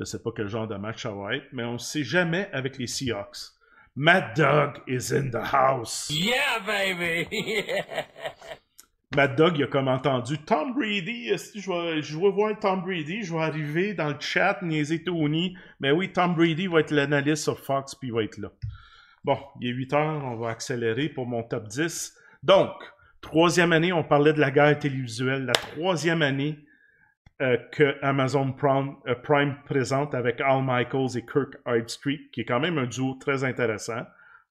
je ne sais pas quel genre de match ça va être, mais on ne sait jamais avec les Seahawks. Mad Dog is in the house. Yeah, baby! Mad Dog, il a comme entendu Tom Brady. Je vais, voir Tom Brady. Je vais arriver dans le chat, niaiser Tony. Mais ben oui, Tom Brady va être l'analyste sur Fox, puis il va être là. Bon, il est 8 heures. On va accélérer pour mon top 10. Donc, troisième année, on parlait de la guerre télévisuelle. La troisième année, euh, que Amazon euh, Prime, présente avec Al Michaels et Kirk Herbstreit, qui est quand même un duo très intéressant.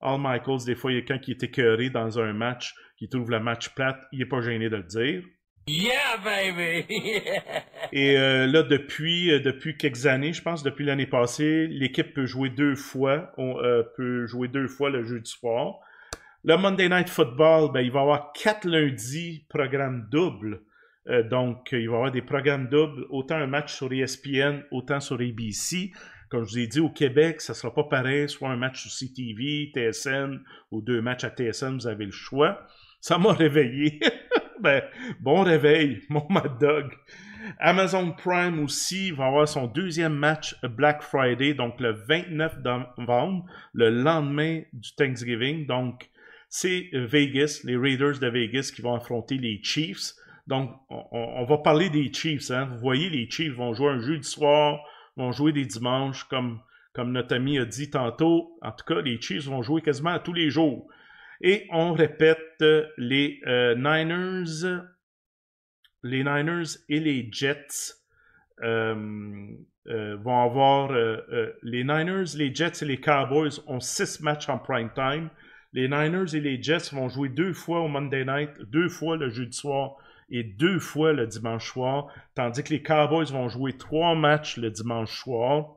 Al Michaels, des fois, il y a quand il est écœuré dans un match, qui trouve le match plate, il n'est pas gêné de le dire. Yeah, baby! Et euh, là, depuis, depuis quelques années, je pense, depuis l'année passée, l'équipe peut jouer deux fois, peut jouer deux fois le jeu du soir. Le Monday Night Football, ben, il va avoir quatre lundis, programme double euh, donc, il va y avoir des programmes doubles, autant un match sur ESPN, autant sur ABC. Comme je vous ai dit, au Québec, ça ne sera pas pareil, soit un match sur CTV, TSN, ou deux matchs à TSN, vous avez le choix. Ça m'a réveillé. Ben, bon réveil, mon mad dog. Amazon Prime aussi va avoir son deuxième match Black Friday, donc le 29 novembre, le lendemain du Thanksgiving. Donc, c'est Vegas, les Raiders de Vegas qui vont affronter les Chiefs. Donc, on, va parler des Chiefs. Hein. Vous voyez, les Chiefs vont jouer un jeudi soir, vont jouer des dimanches, comme, comme notre ami a dit tantôt. En tout cas, les Chiefs vont jouer quasiment tous les jours. Et on répète euh, les euh, Niners, les Niners et les Jets euh, vont avoir les Niners, les Jets et les Cowboys ont six matchs en prime time. Les Niners et les Jets vont jouer deux fois au Monday Night, deux fois le jeudi soir et deux fois le dimanche soir, tandis que les Cowboys vont jouer trois matchs le dimanche soir.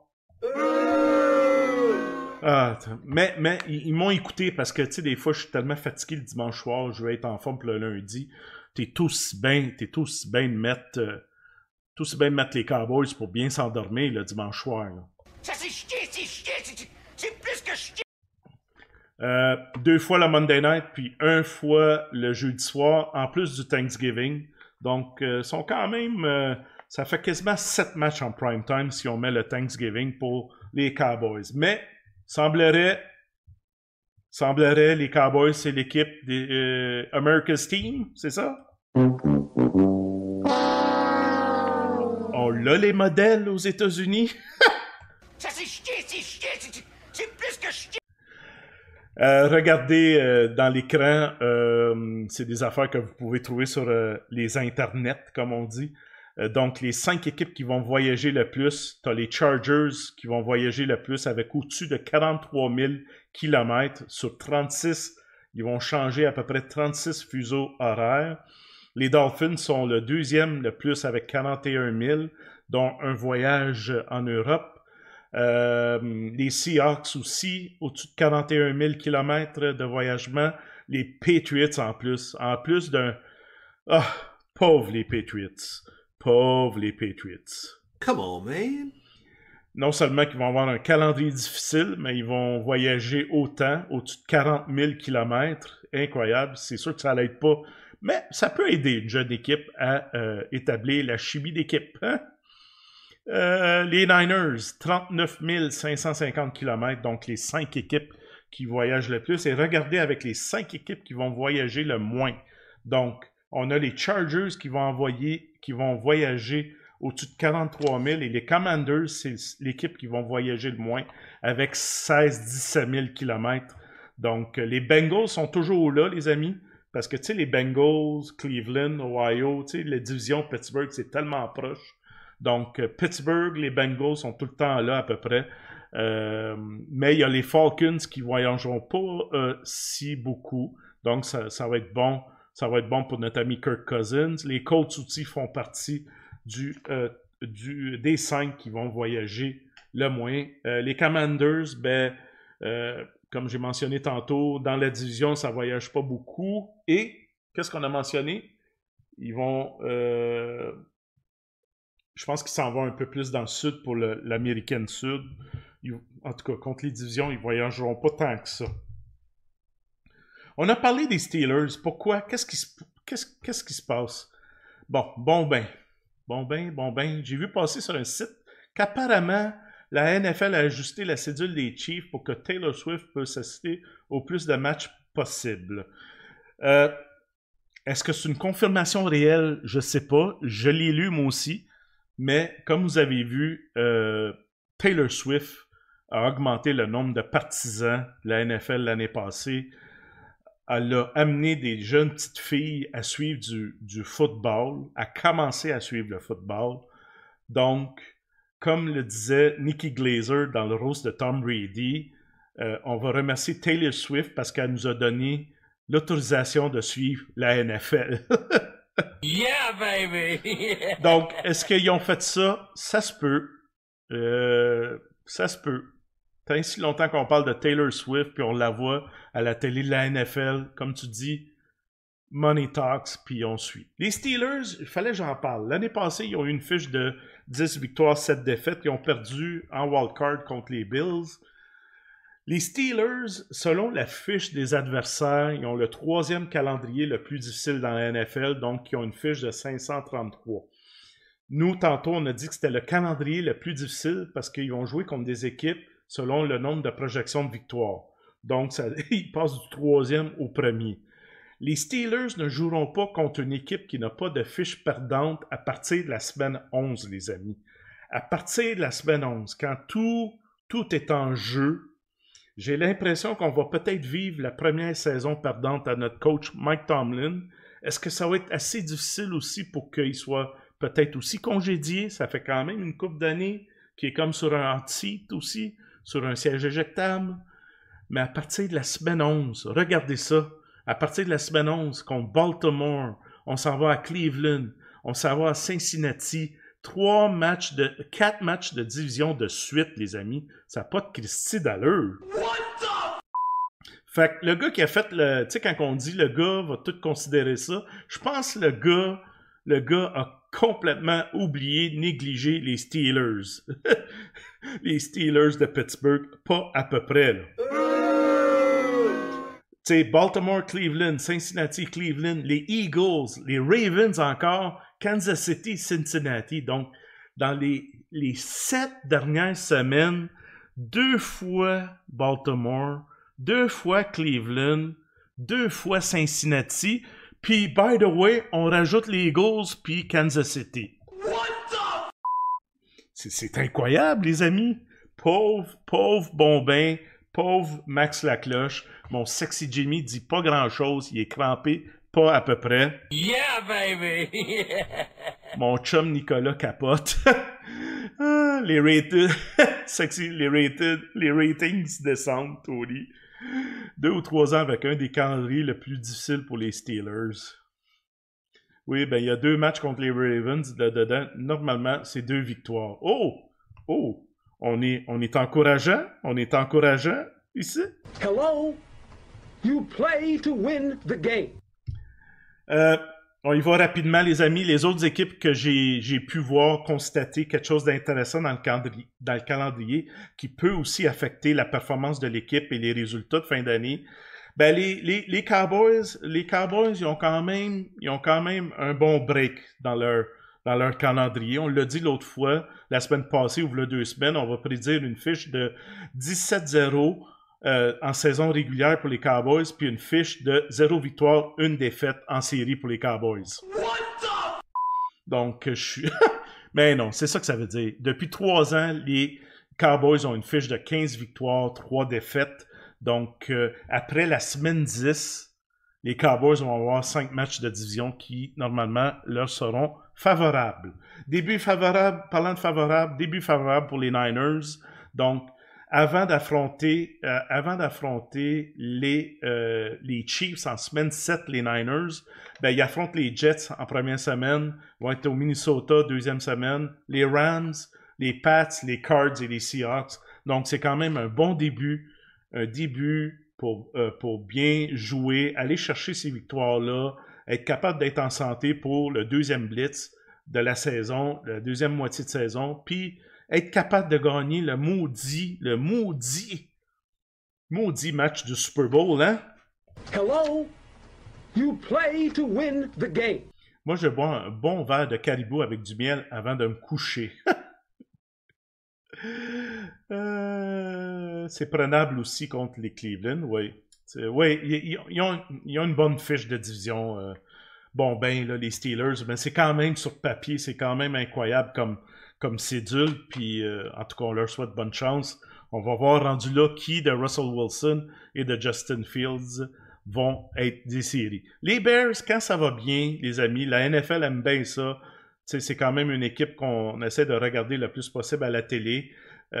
Ah, mais, mais ils, m'ont écouté parce que, tu sais, des fois, je suis tellement fatigué le dimanche soir, je vais être en forme le lundi. T'es tous bien, t'es tous bien de mettre, euh, tous bien de mettre les Cowboys pour bien s'endormir le dimanche soir. Ça, c'est c'est c'est plus que chier! Euh, deux fois le Monday night, puis un fois le jeudi soir, en plus du Thanksgiving. Donc, euh, sont quand même. Euh, ça fait quasiment sept matchs en prime time si on met le Thanksgiving pour les Cowboys. Mais, semblerait. Semblerait les Cowboys, c'est l'équipe des America's Team, c'est ça? On l'a les modèles aux États-Unis. ça c'est c'est c'est plus que euh, regardez euh, dans l'écran, euh, c'est des affaires que vous pouvez trouver sur les internets, comme on dit. donc, les cinq équipes qui vont voyager le plus, tu as les Chargers qui vont voyager le plus avec au-dessus de 43 000 km sur 36. Ils vont changer à peu près 36 fuseaux horaires. Les Dolphins sont le deuxième le plus avec 41 000, dont un voyage en Europe. Euh, les Seahawks aussi, au-dessus de 41 000 km de voyagement. Les Patriots en plus. En plus d'un... Ah, pauvres les Patriots. Pauvres les Patriots. Come on, man. Non seulement qu'ils vont avoir un calendrier difficile, mais ils vont voyager autant, au-dessus de 40 000 km. Incroyable. C'est sûr que ça l'aide pas. Mais ça peut aider une jeune équipe à euh, établir la chimie d'équipe. Hein? Euh, les Niners, 39 550 km, donc les cinq équipes qui voyagent le plus. Et regardez avec les cinq équipes qui vont voyager le moins. Donc, on a les Chargers qui vont, envoyer, qui vont voyager au-dessus de 43 000 et les Commanders, c'est l'équipe qui vont voyager le moins avec 16-17 000 km. Donc, euh, les Bengals sont toujours là, les amis, parce que, tu sais, les Bengals, Cleveland, Ohio, tu sais, la division Pittsburgh, c'est tellement proche donc, euh, Pittsburgh, les Bengals sont tout le temps là à peu près. Euh, mais il y a les Falcons qui ne voyageront pas euh, si beaucoup. Donc, ça, va être bon. Ça va être bon pour notre ami Kirk Cousins. Les Colts outils font partie des cinq qui vont voyager le moins. les Commanders, ben, comme j'ai mentionné tantôt, dans la division, ça ne voyage pas beaucoup. Et qu'est-ce qu'on a mentionné? Ils vont je pense qu'il s'en va un peu plus dans le sud pour l'Américaine Sud. en tout cas, contre les divisions, ils ne voyageront pas tant que ça. On a parlé des Steelers. Pourquoi? Qu'est-ce qui se, passe? Bon, bon ben. Bon ben, bon ben. J'ai vu passer sur un site qu'apparemment, la NFL a ajusté la cédule des Chiefs pour que Taylor Swift puisse assister au plus de matchs possible. Euh, est-ce que c'est une confirmation réelle? Je ne sais pas. Je l'ai lu moi aussi. Mais comme vous avez vu, euh, Taylor Swift a augmenté le nombre de partisans de la NFL l'année passée. Elle a amené des jeunes petites filles à suivre du, du football, à commencer à suivre le football. Donc, comme le disait Nikki Glazer dans le rose de Tom Brady, euh, on va remercier Taylor Swift parce qu'elle nous a donné l'autorisation de suivre la NFL. yeah, baby! Donc, est-ce qu'ils ont fait ça? Ça se peut. Euh, ça se peut. T'as si longtemps qu'on parle de Taylor Swift, puis on la voit à la télé de la NFL, comme tu dis, Money Talks, puis on suit. Les Steelers, il fallait que j'en parle. L'année passée, ils ont eu une fiche de 10 victoires, 7 défaites. Ils ont perdu en wildcard contre les Bills. Les Steelers, selon la fiche des adversaires, ils ont le troisième calendrier le plus difficile dans la NFL, donc ils ont une fiche de 533. Nous, tantôt, on a dit que c'était le calendrier le plus difficile parce qu'ils vont jouer contre des équipes selon le nombre de projections de victoire. Donc, ils passent du troisième au premier. Les Steelers ne joueront pas contre une équipe qui n'a pas de fiche perdante à partir de la semaine 11, les amis. À partir de la semaine 11, quand tout, tout est en jeu, j'ai l'impression qu'on va peut-être vivre la première saison perdante à notre coach Mike Tomlin. Est-ce que ça va être assez difficile aussi pour qu'il soit peut-être aussi congédié? Ça fait quand même une coupe d'années qui est comme sur un anti aussi, sur un siège éjectable. Mais à partir de la semaine 11, regardez ça. À partir de la semaine 11, contre Baltimore, on s'en va à Cleveland, on s'en va à Cincinnati, trois matchs de quatre matchs de division de suite, les amis. Ça n'a pas de Christie d'allure. Fait que le gars qui a fait le. Tu sais, quand on dit le gars va tout considérer ça, je pense le gars, le gars a complètement oublié, négligé les Steelers. les Steelers de Pittsburgh, pas à peu près, là. Tu sais, Baltimore, Cleveland, Cincinnati, Cleveland, les Eagles, les Ravens encore, Kansas City, Cincinnati. Donc, dans les, les sept dernières semaines, deux fois Baltimore, deux fois Cleveland, deux fois Cincinnati. Puis, by the way, on rajoute les Eagles puis Kansas City. C'est incroyable, les amis. Pauvre, pauvre Bombin, pauvre Max Lacloche. Mon sexy Jimmy dit pas grand-chose. Il est crampé pas à peu près. Yeah, baby! Mon chum Nicolas capote. Ah, les rated. Sexy, les rated. Les ratings descendent, Tony. Deux ou trois ans avec un des calendriers le plus difficile pour les Steelers. Oui, ben il y a deux matchs contre les Ravens là-dedans. Normalement, c'est deux victoires. Oh! Oh! On est, on est encourageant? On est encourageant ici? Hello! You play to win the game. Euh, on y va rapidement, les amis. Les autres équipes que j'ai pu voir constater quelque chose d'intéressant dans, le calendrier qui peut aussi affecter la performance de l'équipe et les résultats de fin d'année. Ben, les, Cowboys, les Cowboys, ont quand même, ont quand même un bon break dans leur, calendrier. On l'a dit l'autre fois, la semaine passée ou deux semaines, on va prédire une fiche de 17-0 euh, en saison régulière pour les Cowboys, puis une fiche de zéro victoire, une défaite en série pour les Cowboys. Donc, je suis. Mais non, c'est ça que ça veut dire. Depuis trois ans, les Cowboys ont une fiche de 15 victoires, 3 défaites. Donc, euh, après la semaine 10, les Cowboys vont avoir 5 matchs de division qui, normalement, leur seront favorables. Début favorable, parlant de favorable, début favorable pour les Niners. Donc, avant d'affronter euh, avant d'affronter les, euh, les Chiefs en semaine 7, les Niners, ben, ils affrontent les Jets en première semaine, vont être au Minnesota deuxième semaine, les Rams, les Pats, les Cards et les Seahawks. Donc c'est quand même un bon début, un début pour, euh, pour bien jouer, aller chercher ces victoires-là, être capable d'être en santé pour le deuxième blitz de la saison, la deuxième moitié de saison, puis être capable de gagner le maudit, le maudit, maudit match du Super Bowl, hein? Hello, you play to win the game. Moi, je bois un bon verre de caribou avec du miel avant de me coucher. Euh, c'est prenable aussi contre les Cleveland, oui. Oui, ils, ont, une bonne fiche de division. Euh. bon, ben, les Steelers, mais c'est quand même sur papier, c'est quand même incroyable comme, comme cédule. Puis euh, en tout cas, on leur souhaite bonne chance. On va voir rendu là qui de Russell Wilson et de Justin Fields vont être des séries. Les Bears, quand ça va bien, les amis, la NFL aime bien ça. C'est quand même une équipe qu'on essaie de regarder le plus possible à la télé. c'est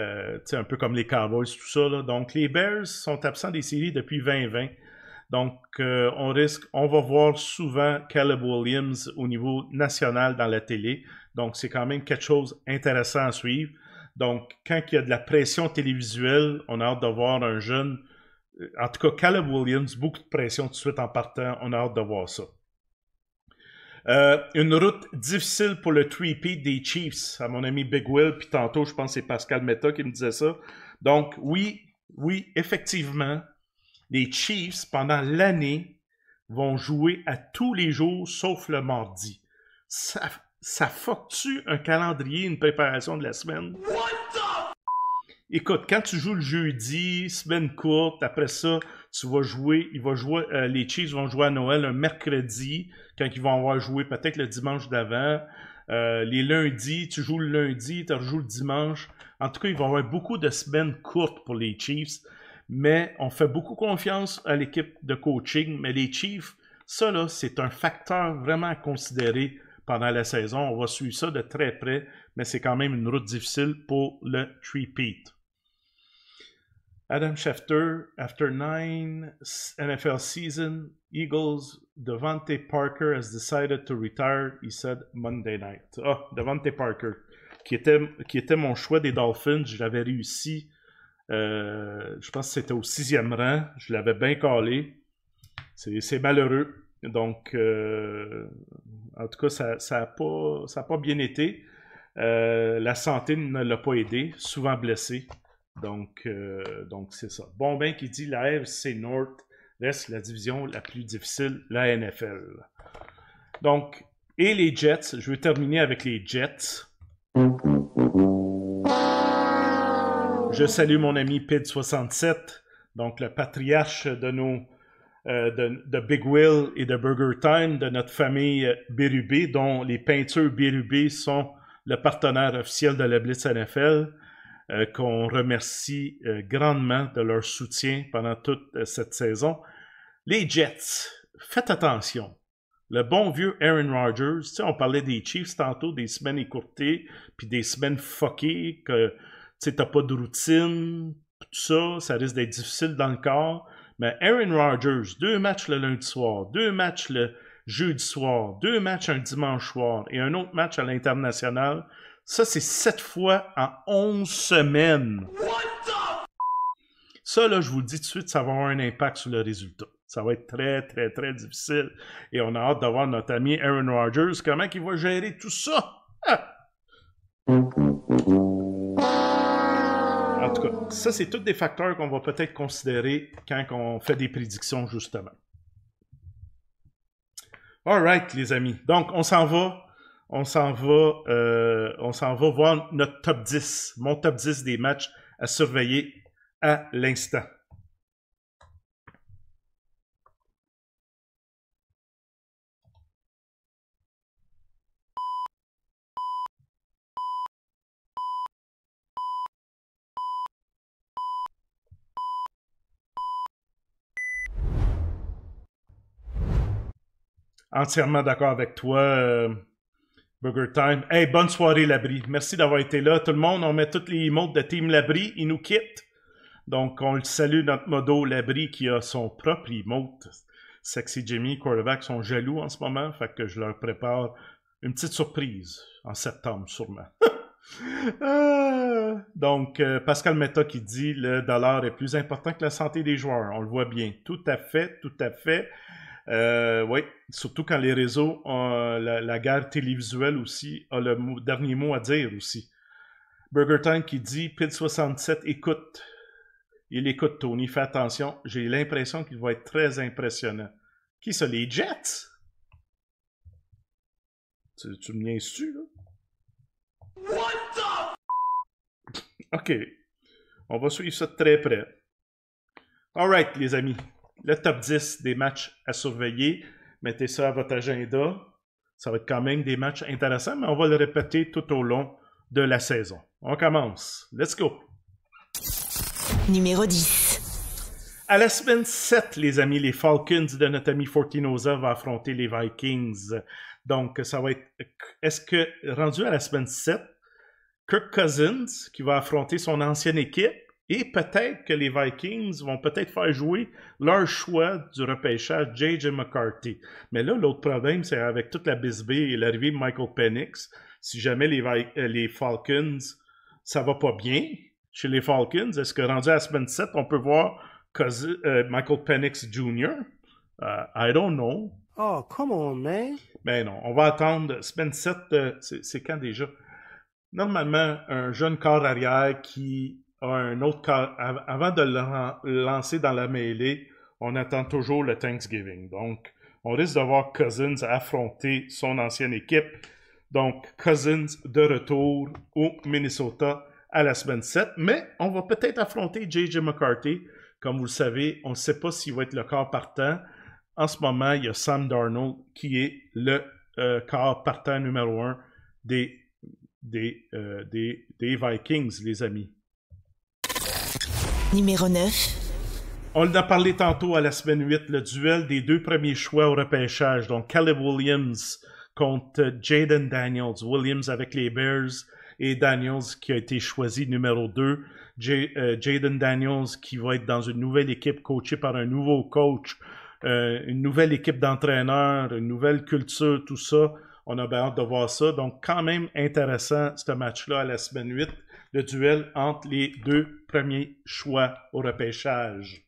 euh, un peu comme les Cowboys, tout ça. Donc, les Bears sont absents des séries depuis 2020. Donc, euh, on risque, on va voir souvent Caleb Williams au niveau national dans la télé. Donc, c'est quand même quelque chose d'intéressant à suivre. Donc, quand il y a de la pression télévisuelle, on a hâte de voir un jeune. Euh, en tout cas, Caleb Williams, beaucoup de pression tout de suite en partant. On a hâte de voir ça. Euh, une route difficile pour le 3 des Chiefs, à mon ami Big Will, puis tantôt, je pense que c'est Pascal Meta qui me disait ça. Donc, oui, oui, effectivement, les Chiefs, pendant l'année, vont jouer à tous les jours sauf le mardi. Ça, ça fuck-tu un calendrier, une préparation de la semaine? What the Écoute, quand tu joues le jeudi, semaine courte, après ça, tu vas jouer, il va jouer euh, les Chiefs vont jouer à Noël un mercredi, quand ils vont avoir joué peut-être le dimanche d'avant. Euh, les lundis, tu joues le lundi, tu rejoues le dimanche. En tout cas, il va y avoir beaucoup de semaines courtes pour les Chiefs, mais on fait beaucoup confiance à l'équipe de coaching. Mais les Chiefs, ça là, c'est un facteur vraiment à considérer pendant la saison. On va suivre ça de très près, mais c'est quand même une route difficile pour le three-peat. Adam Schefter, after nine NFL season, Eagles, Devante Parker has decided to retire, he said Monday night. Ah, Devante Parker, qui était, qui était mon choix des Dolphins, je l'avais réussi. Euh, je pense que c'était au sixième rang, je l'avais bien calé. C'est malheureux, donc, euh, en tout cas, ça n'a pas, bien été. Euh, la santé ne l'a pas aidé, souvent blessé. Donc, euh, c'est ça. Bon, ben qui dit la FC North reste la division la plus difficile, la NFL. Donc, et les Jets, je vais terminer avec les Jets. Je salue mon ami PID67, donc le patriarche de nos euh, de, Big Will et de Burger Time, de notre famille euh, Bérubé, dont les peintures Bérubé sont le partenaire officiel de la Blitz NFL, euh, qu'on remercie grandement de leur soutien pendant toute cette saison. Les Jets, faites attention. Le bon vieux Aaron Rodgers, tu on parlait des Chiefs tantôt, des semaines écourtées, puis des semaines fuckées, que tu sais, t'as pas de routine, tout ça, ça risque d'être difficile dans le corps. Mais Aaron Rodgers, deux matchs le lundi soir, deux matchs le jeudi soir, deux matchs un dimanche soir et un autre match à l'international, ça c'est sept fois en onze semaines. Ça, là, je vous le dis tout de suite, ça va avoir un impact sur le résultat. Ça va être très, très, très difficile. Et on a hâte d'avoir notre ami Aaron Rodgers. Comment il va gérer tout ça? Ah! ça, c'est tous des facteurs qu'on va peut-être considérer quand on fait des prédictions, justement. All right, les amis. Donc, on s'en va. On s'en va, euh, on s'en va voir notre top 10, mon top 10 des matchs à surveiller à l'instant. entièrement d'accord avec toi, euh, Burger Time. Hey, bonne soirée, Labri. Merci d'avoir été là. Tout le monde, on met toutes les emotes de Team Labri. Il nous quittent. Donc, on le salue, notre modo Labri, qui a son propre emote. Sexy Jimmy, quarterback sont jaloux en ce moment, fait que je leur prépare une petite surprise en septembre, sûrement. Ah! donc, euh, Pascal Meta qui dit le dollar est plus important que la santé des joueurs. On le voit bien. Tout à fait, tout à fait. Euh, oui, surtout quand les réseaux ont euh, la, gare guerre télévisuelle aussi, a le dernier mot à dire aussi. Burger Time qui dit PID67 écoute. Il écoute Tony, fais attention. J'ai l'impression qu'il va être très impressionnant. Qui ça, les Jets? Tu, tu me niaises là? What the OK. On va suivre ça de très près. Alright, les amis le top 10 des matchs à surveiller. Mettez ça à votre agenda. Ça va être quand même des matchs intéressants, mais on va le répéter tout au long de la saison. On commence. Let's go. Numéro 10. À la semaine 7, les amis, les Falcons de notre ami Fortinoza vont affronter les Vikings. Donc, ça va être. Est-ce que, rendu à la semaine 7, Kirk Cousins, qui va affronter son ancienne équipe, et peut-être que les Vikings vont peut-être faire jouer leur choix du repêchage J.J. McCarthy. Mais là, l'autre problème, c'est avec toute la bisbée et l'arrivée de Michael Penix, si jamais euh, les, Falcons, ça va pas bien chez les Falcons, est-ce que rendu à la semaine 7, on peut voir euh, Michael Penix Jr.? Euh, I don't know. Oh, come on, man. Mais ben non, on va attendre. Semaine 7, c'est quand déjà? Normalement, un jeune corps arrière qui un autre avant de lancer dans la mêlée, on attend toujours le Thanksgiving. Donc, on risque de voir Cousins affronter son ancienne équipe. Donc, Cousins de retour au Minnesota à la semaine 7. Mais on va peut-être affronter J.J. McCarthy. Comme vous le savez, on ne sait pas s'il va être le corps partant. En ce moment, il y a Sam Darnold qui est le cas euh, partant numéro 1 des, euh, des, des Vikings, les amis. Numéro 9. On l'a parlé tantôt à la semaine 8, le duel des deux premiers choix au repêchage, donc Caleb Williams contre Jaden Daniels. Williams avec les Bears et Daniels qui a été choisi numéro 2. Euh, Jaden Daniels qui va être dans une nouvelle équipe coachée par un nouveau coach, euh, une nouvelle équipe d'entraîneurs, une nouvelle culture, tout ça. On a bien hâte de voir ça. Donc, quand même intéressant ce match-là à la semaine 8 le duel entre les deux premiers choix au repêchage.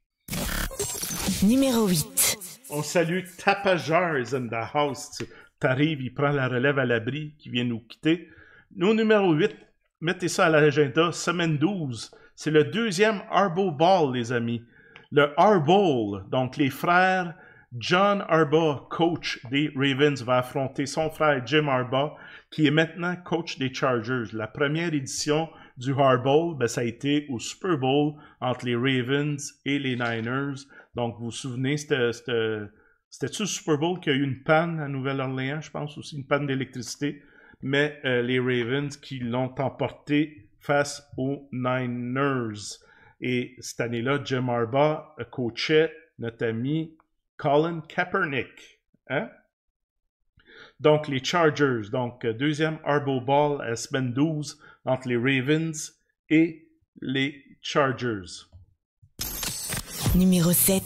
Numéro 8. On salue Tapajars in the house. T'arrives, il prend la relève à l'abri, qui vient nous quitter. Nous, numéro 8, mettez ça à l'agenda, semaine 12. C'est le deuxième Arbo Ball, les amis. Le Ball, donc les frères John Arba, coach des Ravens, va affronter son frère Jim Arba, qui est maintenant coach des Chargers. La première édition du Hardball, ben, ça a été au Super Bowl entre les Ravens et les Niners. Donc, vous vous souvenez, c'était-tu le Super Bowl qui a eu une panne à Nouvelle-Orléans, je pense aussi, une panne d'électricité, mais euh, les Ravens qui l'ont emporté face aux Niners. Et cette année-là, Jim Harbaugh euh, coachait notre ami Colin Kaepernick. Hein? Donc, les Chargers. Donc, euh, deuxième Arbo Ball à semaine 12 entre les Ravens et les Chargers. Numéro 7.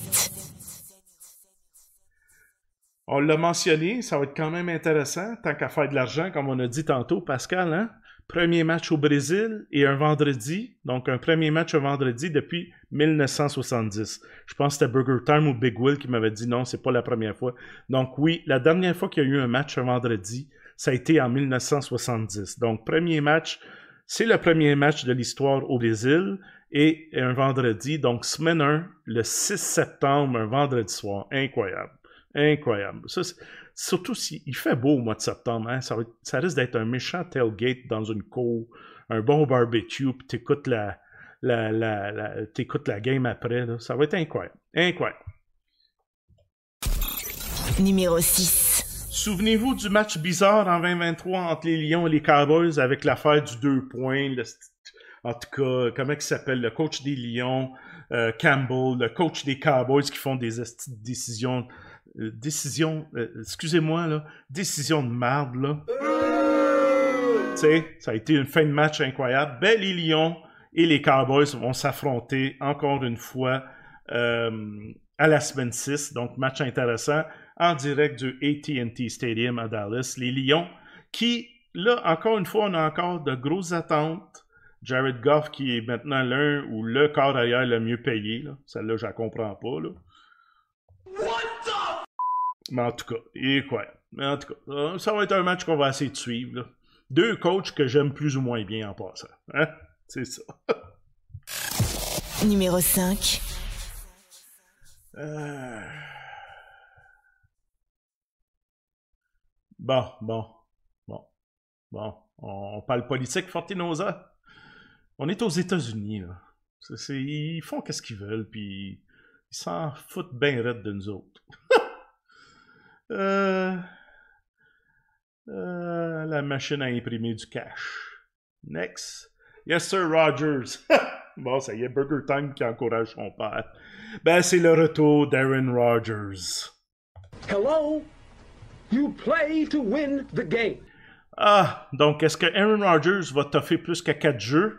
On l'a mentionné, ça va être quand même intéressant, tant qu'à faire de l'argent, comme on a dit tantôt, Pascal. Hein? Premier match au Brésil et un vendredi, donc un premier match un vendredi depuis 1970. Je pense que c'était Burger Time ou Big Will qui m'avait dit non, c'est pas la première fois. Donc oui, la dernière fois qu'il y a eu un match un vendredi, ça a été en 1970. Donc premier match c'est le premier match de l'histoire au Brésil et un vendredi, donc semaine 1, le 6 septembre, un vendredi soir. Incroyable. Incroyable. Ça, surtout s'il fait beau au mois de septembre, hein. ça, risque d'être un méchant tailgate dans une cour, un bon barbecue, puis t'écoutes la, la, t'écoutes la game après. Ça va être incroyable. Incroyable. Numéro 6. Souvenez-vous du match bizarre en 2023 entre les Lions et les Cowboys avec l'affaire du 2 points. en tout cas, comment il s'appelle Le coach des Lions, euh, Campbell, le coach des Cowboys qui font des décisions. Euh, décisions. Euh, excusez-moi, là. Décisions de merde, là. tu sais, ça a été une fin de match incroyable. Ben, les Lions et les Cowboys vont s'affronter encore une fois à la semaine 6. Donc, match intéressant en direct du ATT Stadium à Dallas, les Lions, qui, là, encore une fois, on a encore de grosses attentes. Jared Goff, qui est maintenant l'un ou le corps ailleurs le mieux payé, celle-là, je la comprends pas. Là. Mais en tout cas, et quoi? Mais en tout cas, euh, ça va être un match qu'on va essayer de suivre. Deux coachs que j'aime plus ou moins bien en passant. Hein? C'est ça. Numéro 5. Euh... Bon, bon, bon, bon. On parle politique, Fortinosa. On est aux États-Unis, là. ils font qu'est-ce qu'ils veulent, puis ils s'en foutent bien raide de nous autres. Euh, euh, la machine à imprimer du cash. Next. Yes, sir, Rogers. bon, ça y est, Burger Time qui encourage son père. Ben, c'est le retour d'Aaron Rogers. Hello, You play to win the game. Ah, donc est-ce que Aaron Rodgers va toffer plus que 4 jeux?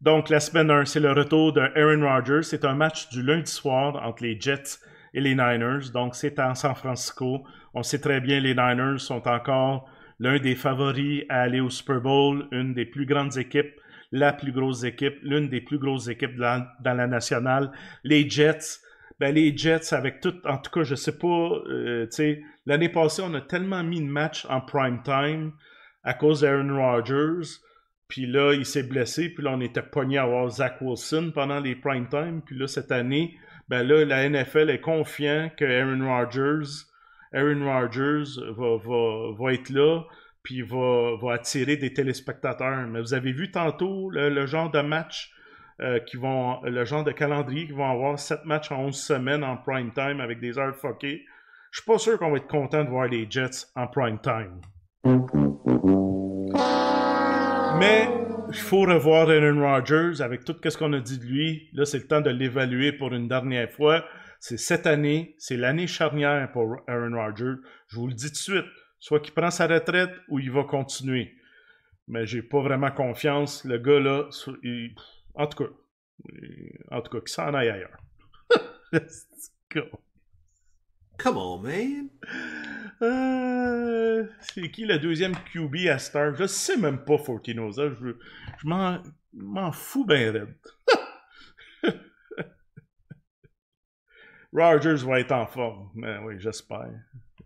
Donc la semaine 1, c'est le retour d'Aaron Rodgers. C'est un match du lundi soir entre les Jets et les Niners. Donc c'est en San Francisco. On sait très bien les Niners sont encore l'un des favoris à aller au Super Bowl, une des plus grandes équipes, la plus grosse équipe, l'une des plus grosses équipes dans la nationale. Les Jets ben les Jets avec tout, en tout cas, je sais pas, euh, tu sais, l'année passée, on a tellement mis de match en prime time à cause d'Aaron Rodgers, puis là, il s'est blessé, puis là, on était pogné à avoir Zach Wilson pendant les prime time, puis là, cette année, ben là, la NFL est confiant que Aaron Rodgers, Aaron Rodgers va, être là, puis va, va attirer des téléspectateurs. Mais vous avez vu tantôt le genre de match euh, qui vont, le genre de calendrier qui vont avoir 7 matchs en 11 semaines en prime time avec des heures fuckées. Je suis pas sûr qu'on va être content de voir les Jets en prime time. Mais il faut revoir Aaron Rodgers avec tout ce qu'on a dit de lui. Là, c'est le temps de l'évaluer pour une dernière fois. C'est cette année, c'est l'année charnière pour Aaron Rodgers. Je vous le dis tout de suite, soit qu'il prend sa retraite ou il va continuer. Mais j'ai pas vraiment confiance. Le gars là, il, en tout cas, euh, en tout cas, s'en aille ailleurs. Let's go. Come on, man. Euh, c'est qui le deuxième QB à Star? Je sais même pas, Fortinoza. Je, je m'en, fous bien raide. Rogers va être en forme. Mais ben oui, j'espère.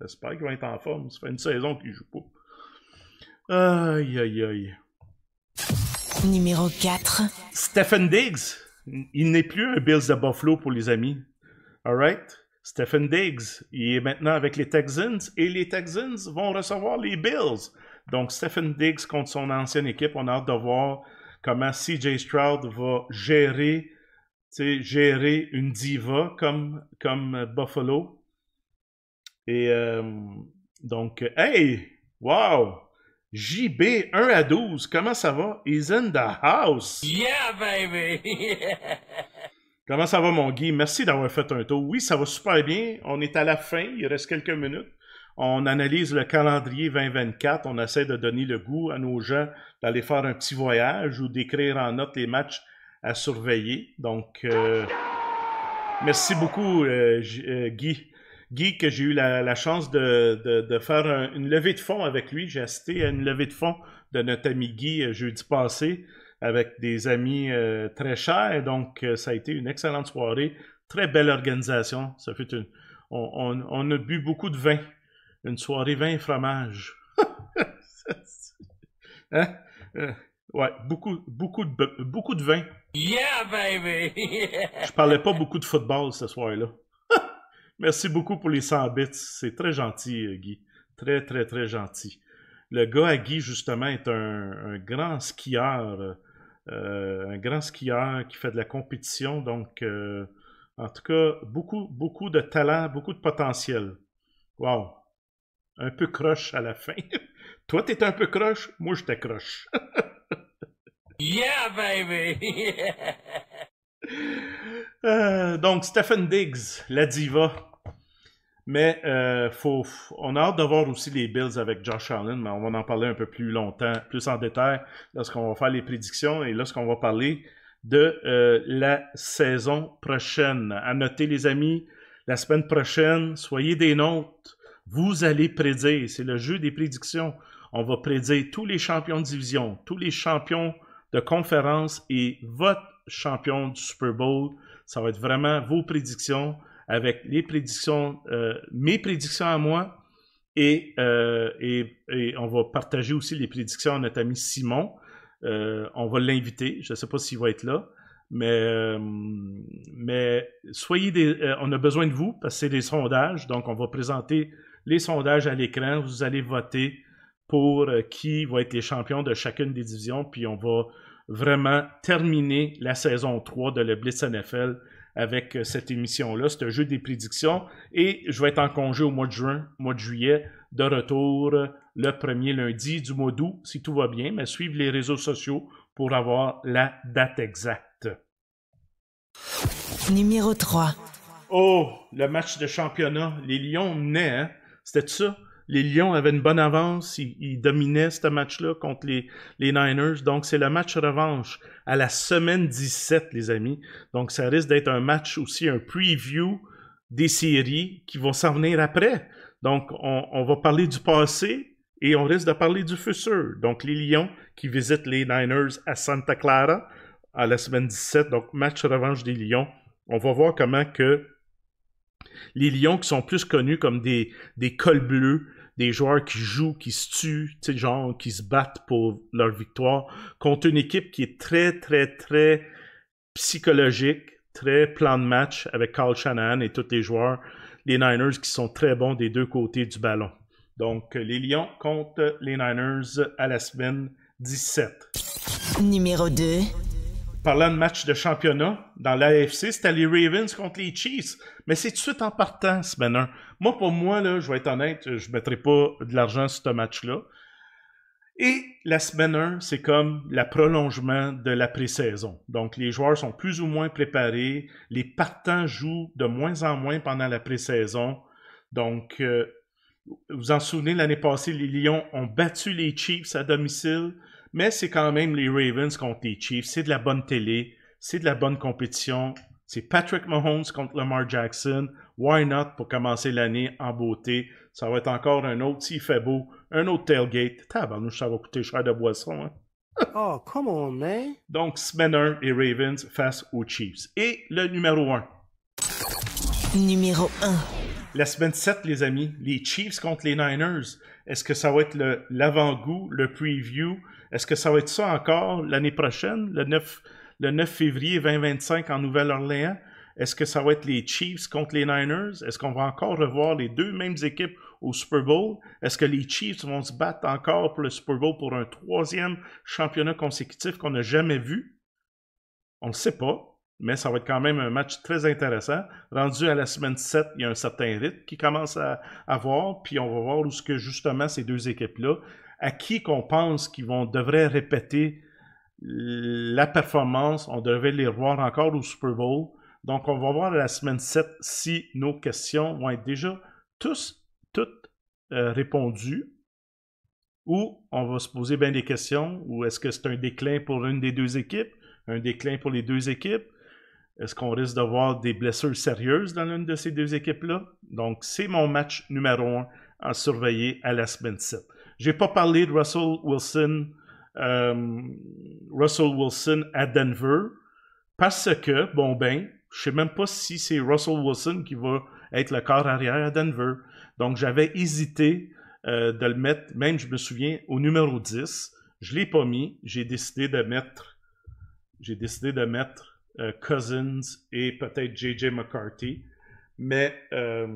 J'espère qu'il va être en forme. Ça fait une saison qu'il joue pas. Aïe, aïe, aïe. Numéro 4. Stephen Diggs. Il n'est plus un Bills de Buffalo pour les amis. All right? Stephen Diggs, il est maintenant avec les Texans et les Texans vont recevoir les Bills. Donc, Stephen Diggs contre son ancienne équipe, on a hâte de voir comment CJ Stroud va gérer, gérer une diva comme, comme Buffalo. Et euh, donc, hey, wow! JB 1 à 12, comment ça va? He's in the house! Yeah, baby! Comment ça va, mon Guy? Merci d'avoir fait un tour. Oui, ça va super bien. On est à la fin. Il reste quelques minutes. On analyse le calendrier 2024. On essaie de donner le goût à nos gens d'aller faire un petit voyage ou d'écrire en note les matchs à surveiller. Donc, euh, merci beaucoup, euh, euh, Guy. Guy, que j'ai eu la, chance de, de, faire une levée de fond avec lui. J'ai assisté à une levée de fonds de notre ami Guy euh, jeudi passé avec des amis euh, très chers. Donc, euh, ça a été une excellente soirée. Très belle organisation. Ça fait une... on, a bu beaucoup de vin. Une soirée vin et fromage. hein? ouais, beaucoup, beaucoup, de, beaucoup de vin. Yeah, baby! Je parlais pas beaucoup de football ce soir-là. Merci beaucoup pour les 100 bits. C'est très gentil, euh, Guy. Très, très, très gentil. Le gars à Guy, justement, est un, grand skieur. Euh, un grand skieur qui fait de la compétition. Donc, euh, en tout cas, beaucoup, beaucoup de talent, beaucoup de potentiel. Wow! Un peu croche à la fin. Toi, t'es un peu croche, moi, je t'accroche. yeah, baby! donc, Stephen Diggs, la diva, mais euh, faut, on a hâte de voir aussi les Bills avec Josh Allen, mais on va en parler un peu plus longtemps, plus en détail, lorsqu'on va faire les prédictions et lorsqu'on va parler de euh, la saison prochaine. À noter, les amis, la semaine prochaine, soyez des nôtres. Vous allez prédire. C'est le jeu des prédictions. On va prédire tous les champions de division, tous les champions de conférence et votre champion du Super Bowl. Ça va être vraiment vos prédictions avec les prédictions, euh, mes prédictions à moi, euh, et, on va partager aussi les prédictions à notre ami Simon. Euh, on va l'inviter. Je ne sais pas s'il va être là. Mais, mais soyez des, on a besoin de vous parce que c'est des sondages. Donc, on va présenter les sondages à l'écran. Vous allez voter pour qui va être les champions de chacune des divisions. Puis, on va vraiment terminer la saison 3 de le Blitz NFL avec euh, cette émission-là. C'est un jeu des prédictions et je vais être en congé au mois de juin, mois de juillet, de retour euh, le premier lundi du mois d'août, si tout va bien, mais suivez les réseaux sociaux pour avoir la date exacte. Numéro 3. Oh, le match de championnat. Les Lions naissent, hein? C'était ça? les Lions avaient une bonne avance, ils, dominaient ce match-là contre les, Niners. Donc, c'est le match revanche à la semaine 17, les amis. Donc, ça risque d'être un match aussi, un preview des séries qui vont s'en venir après. Donc, on, va parler du passé et on risque de parler du futur. Donc, les Lions qui visitent les Niners à Santa Clara à la semaine 17, donc match revanche des Lions. On va voir comment que les Lions qui sont plus connus comme des, des cols bleus, des joueurs qui jouent, qui se tuent, genre, qui se battent pour leur victoire, contre une équipe qui est très, très, très psychologique, très plan de match avec Carl Shanahan et tous les joueurs, les Niners qui sont très bons des deux côtés du ballon. Donc, euh, les Lions contre les Niners à la semaine 17. Numéro 2. Parlant de match de championnat, dans l'AFC, c'était les Ravens contre les Chiefs. Mais c'est tout de suite en partant, semaine 1. Moi, pour moi, là, je vais être honnête, je ne mettrai pas de l'argent sur ce match-là. Et la semaine 1, c'est comme le prolongement de la pré-saison. Donc, les joueurs sont plus ou moins préparés. Les partants jouent de moins en moins pendant la pré-saison. Donc, vous euh, vous en souvenez, l'année passée, les Lions ont battu les Chiefs à domicile, mais c'est quand même les Ravens contre les Chiefs. C'est de la bonne télé, c'est de la bonne compétition. C'est Patrick Mahomes contre Lamar Jackson. Why not pour commencer l'année en beauté? Ça va être encore un autre, s'il fait beau, un autre tailgate. Tabarnouche, ça va coûter cher de boisson, hein? oh, come on, man! Donc, semaine 1 et Ravens face aux Chiefs. Et le numéro 1. Numéro 1. La semaine 7, les amis, les Chiefs contre les Niners. Est-ce que ça va être l'avant-goût, le, preview? Est-ce que ça va être ça encore l'année prochaine, le 9, le 9 février 2025 en Nouvelle-Orléans? Est-ce que ça va être les Chiefs contre les Niners? Est-ce qu'on va encore revoir les deux mêmes équipes au Super Bowl? Est-ce que les Chiefs vont se battre encore pour le Super Bowl pour un troisième championnat consécutif qu'on n'a jamais vu? On ne sait pas, mais ça va être quand même un match très intéressant. Rendu à la semaine 7, il y a un certain rythme qui commence à avoir, puis on va voir où ce que justement ces deux équipes-là, à qui qu'on pense qu'ils vont devraient répéter la performance, on devrait les revoir encore au Super Bowl donc, on va voir la semaine 7 si nos questions vont être déjà tous, toutes euh, répondues ou on va se poser bien des questions ou est-ce que c'est un déclin pour une des deux équipes, un déclin pour les deux équipes? Est-ce qu'on risque d'avoir des blessures sérieuses dans l'une de ces deux équipes-là? Donc, c'est mon match numéro un à surveiller à la semaine 7. Je n'ai pas parlé de Russell Wilson, euh, Russell Wilson à Denver parce que, bon ben, je ne sais même pas si c'est Russell Wilson qui va être le corps arrière à Denver. Donc j'avais hésité euh, de le mettre, même je me souviens, au numéro 10. Je ne l'ai pas mis. J'ai décidé de mettre. J'ai décidé de mettre euh, Cousins et peut-être JJ McCarthy. Mais euh,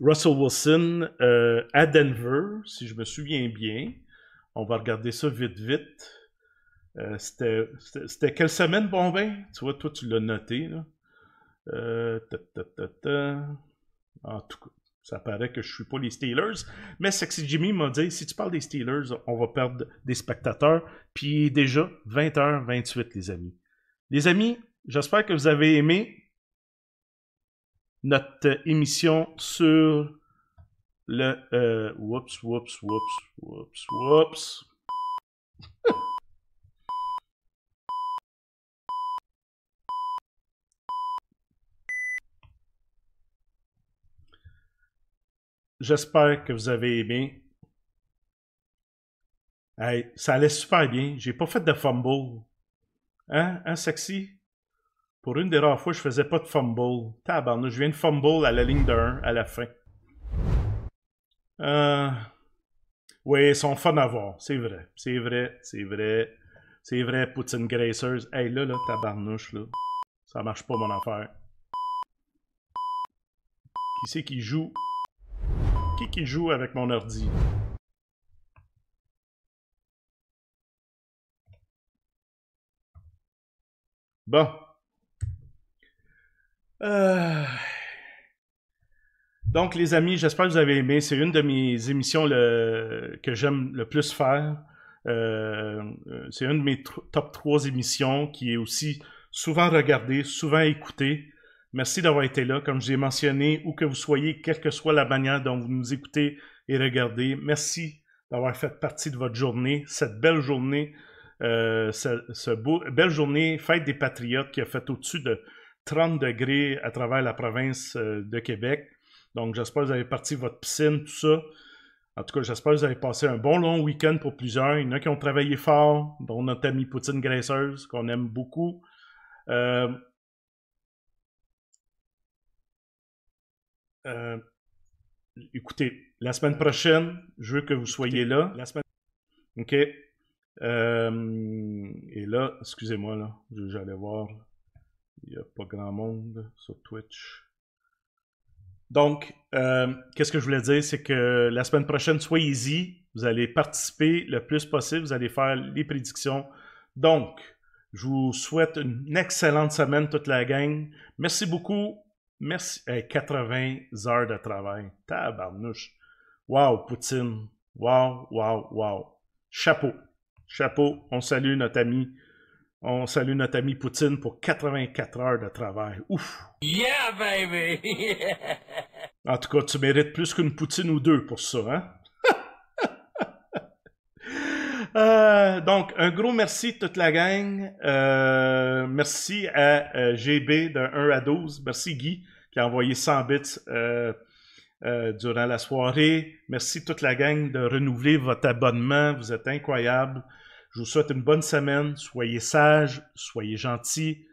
Russell Wilson à Denver, si je me souviens bien, on va regarder ça vite vite c'était, c'était quelle semaine, Bonvin? Tu vois, toi, tu l'as noté. Là. en tout cas, ça paraît que je suis pas les Steelers. Mais Sexy Jimmy m'a dit si tu parles des Steelers, on va perdre des spectateurs. Puis déjà, 20h28, les amis. Les amis, j'espère que vous avez aimé notre émission sur le. whoops, whoops, whoops, whoops, whoops. J'espère que vous avez aimé. Hey, ça allait super bien. J'ai pas fait de fumble. Hein? Hein, sexy? Pour une des rares fois, je faisais pas de fumble. Tabarnouche, je viens de fumble à la ligne de 1 à la fin. Euh... Oui, ils sont fun à voir. C'est vrai. C'est vrai. C'est vrai. C'est vrai, Poutine Gracers. Hey, là, là, tabarnouche, là. Ça marche pas, mon affaire. Qui c'est qui joue qui joue avec mon ordi? Bon. Euh. Donc, les amis, j'espère que vous avez aimé. C'est une de mes émissions que j'aime le plus faire. Euh, c'est une de mes top 3 émissions qui est aussi souvent regardée, souvent écoutée. Merci d'avoir été là, comme je j'ai mentionné, où que vous soyez, quelle que soit la manière dont vous nous écoutez et regardez. Merci d'avoir fait partie de votre journée, cette belle journée, euh, cette belle journée fête des patriotes qui a fait au-dessus de 30 degrés à travers la province euh, de Québec. Donc, j'espère que vous avez parti votre piscine, tout ça. En tout cas, j'espère que vous avez passé un bon long week-end pour plusieurs. Il y en a qui ont travaillé fort, dont notre ami Poutine Graisseuse, qu'on aime beaucoup. Euh, Euh, écoutez, la semaine prochaine, je veux que vous soyez là. OK. Euh, et là, excusez-moi, là, j'allais voir. Il n'y a pas grand monde sur Twitch. Donc, euh, qu'est-ce que je voulais dire, c'est que la semaine prochaine, soyez-y. Vous allez participer le plus possible. Vous allez faire les prédictions. Donc, je vous souhaite une excellente semaine, toute la gang. Merci beaucoup. Merci. à 80 heures de travail. Tabarnouche. Wow, Poutine. Wow, wow, wow. Chapeau. Chapeau. On salue notre ami. On salue notre ami Poutine pour 84 heures de travail. Ouf! Yeah, baby! en tout cas, tu mérites plus qu'une poutine ou deux pour ça, hein? Euh, donc, un gros merci à toute la gang. Euh, merci à euh, GB de 1 à 12. Merci Guy qui a envoyé 100 bits durant la soirée. Merci toute la gang de renouveler votre abonnement. Vous êtes incroyables. Je vous souhaite une bonne semaine. Soyez sages, soyez gentils.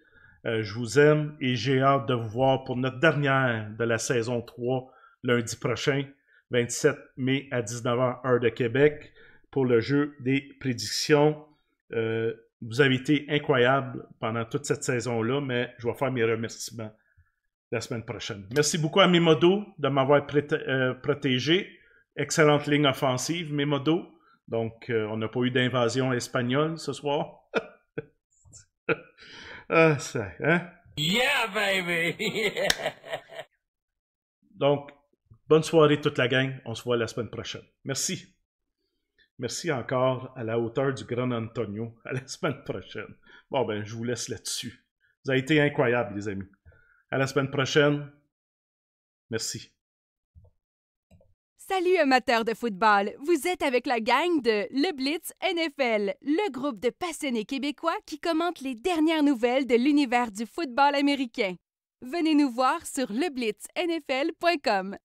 je vous aime et j'ai hâte de vous voir pour notre dernière de la saison 3 lundi prochain, 27 mai à 19h, heure de Québec pour le jeu des prédictions. Euh, vous avez été incroyable pendant toute cette saison-là, mais je vais faire mes remerciements la semaine prochaine. Merci beaucoup à Mimodo de m'avoir euh, protégé. Excellente ligne offensive, Mimodo. Donc, euh, on n'a pas eu d'invasion espagnole ce soir. ah, ça, hein? Yeah, baby! Donc, bonne soirée toute la gang. On se voit la semaine prochaine. Merci. Merci encore à la hauteur du grand Antonio. À la semaine prochaine. Bon, ben, je vous laisse là-dessus. Vous avez été incroyable, les amis. À la semaine prochaine. Merci. Salut amateurs de football, vous êtes avec la gang de Le Blitz NFL, le groupe de passionnés québécois qui commente les dernières nouvelles de l'univers du football américain. Venez nous voir sur leblitznfl.com.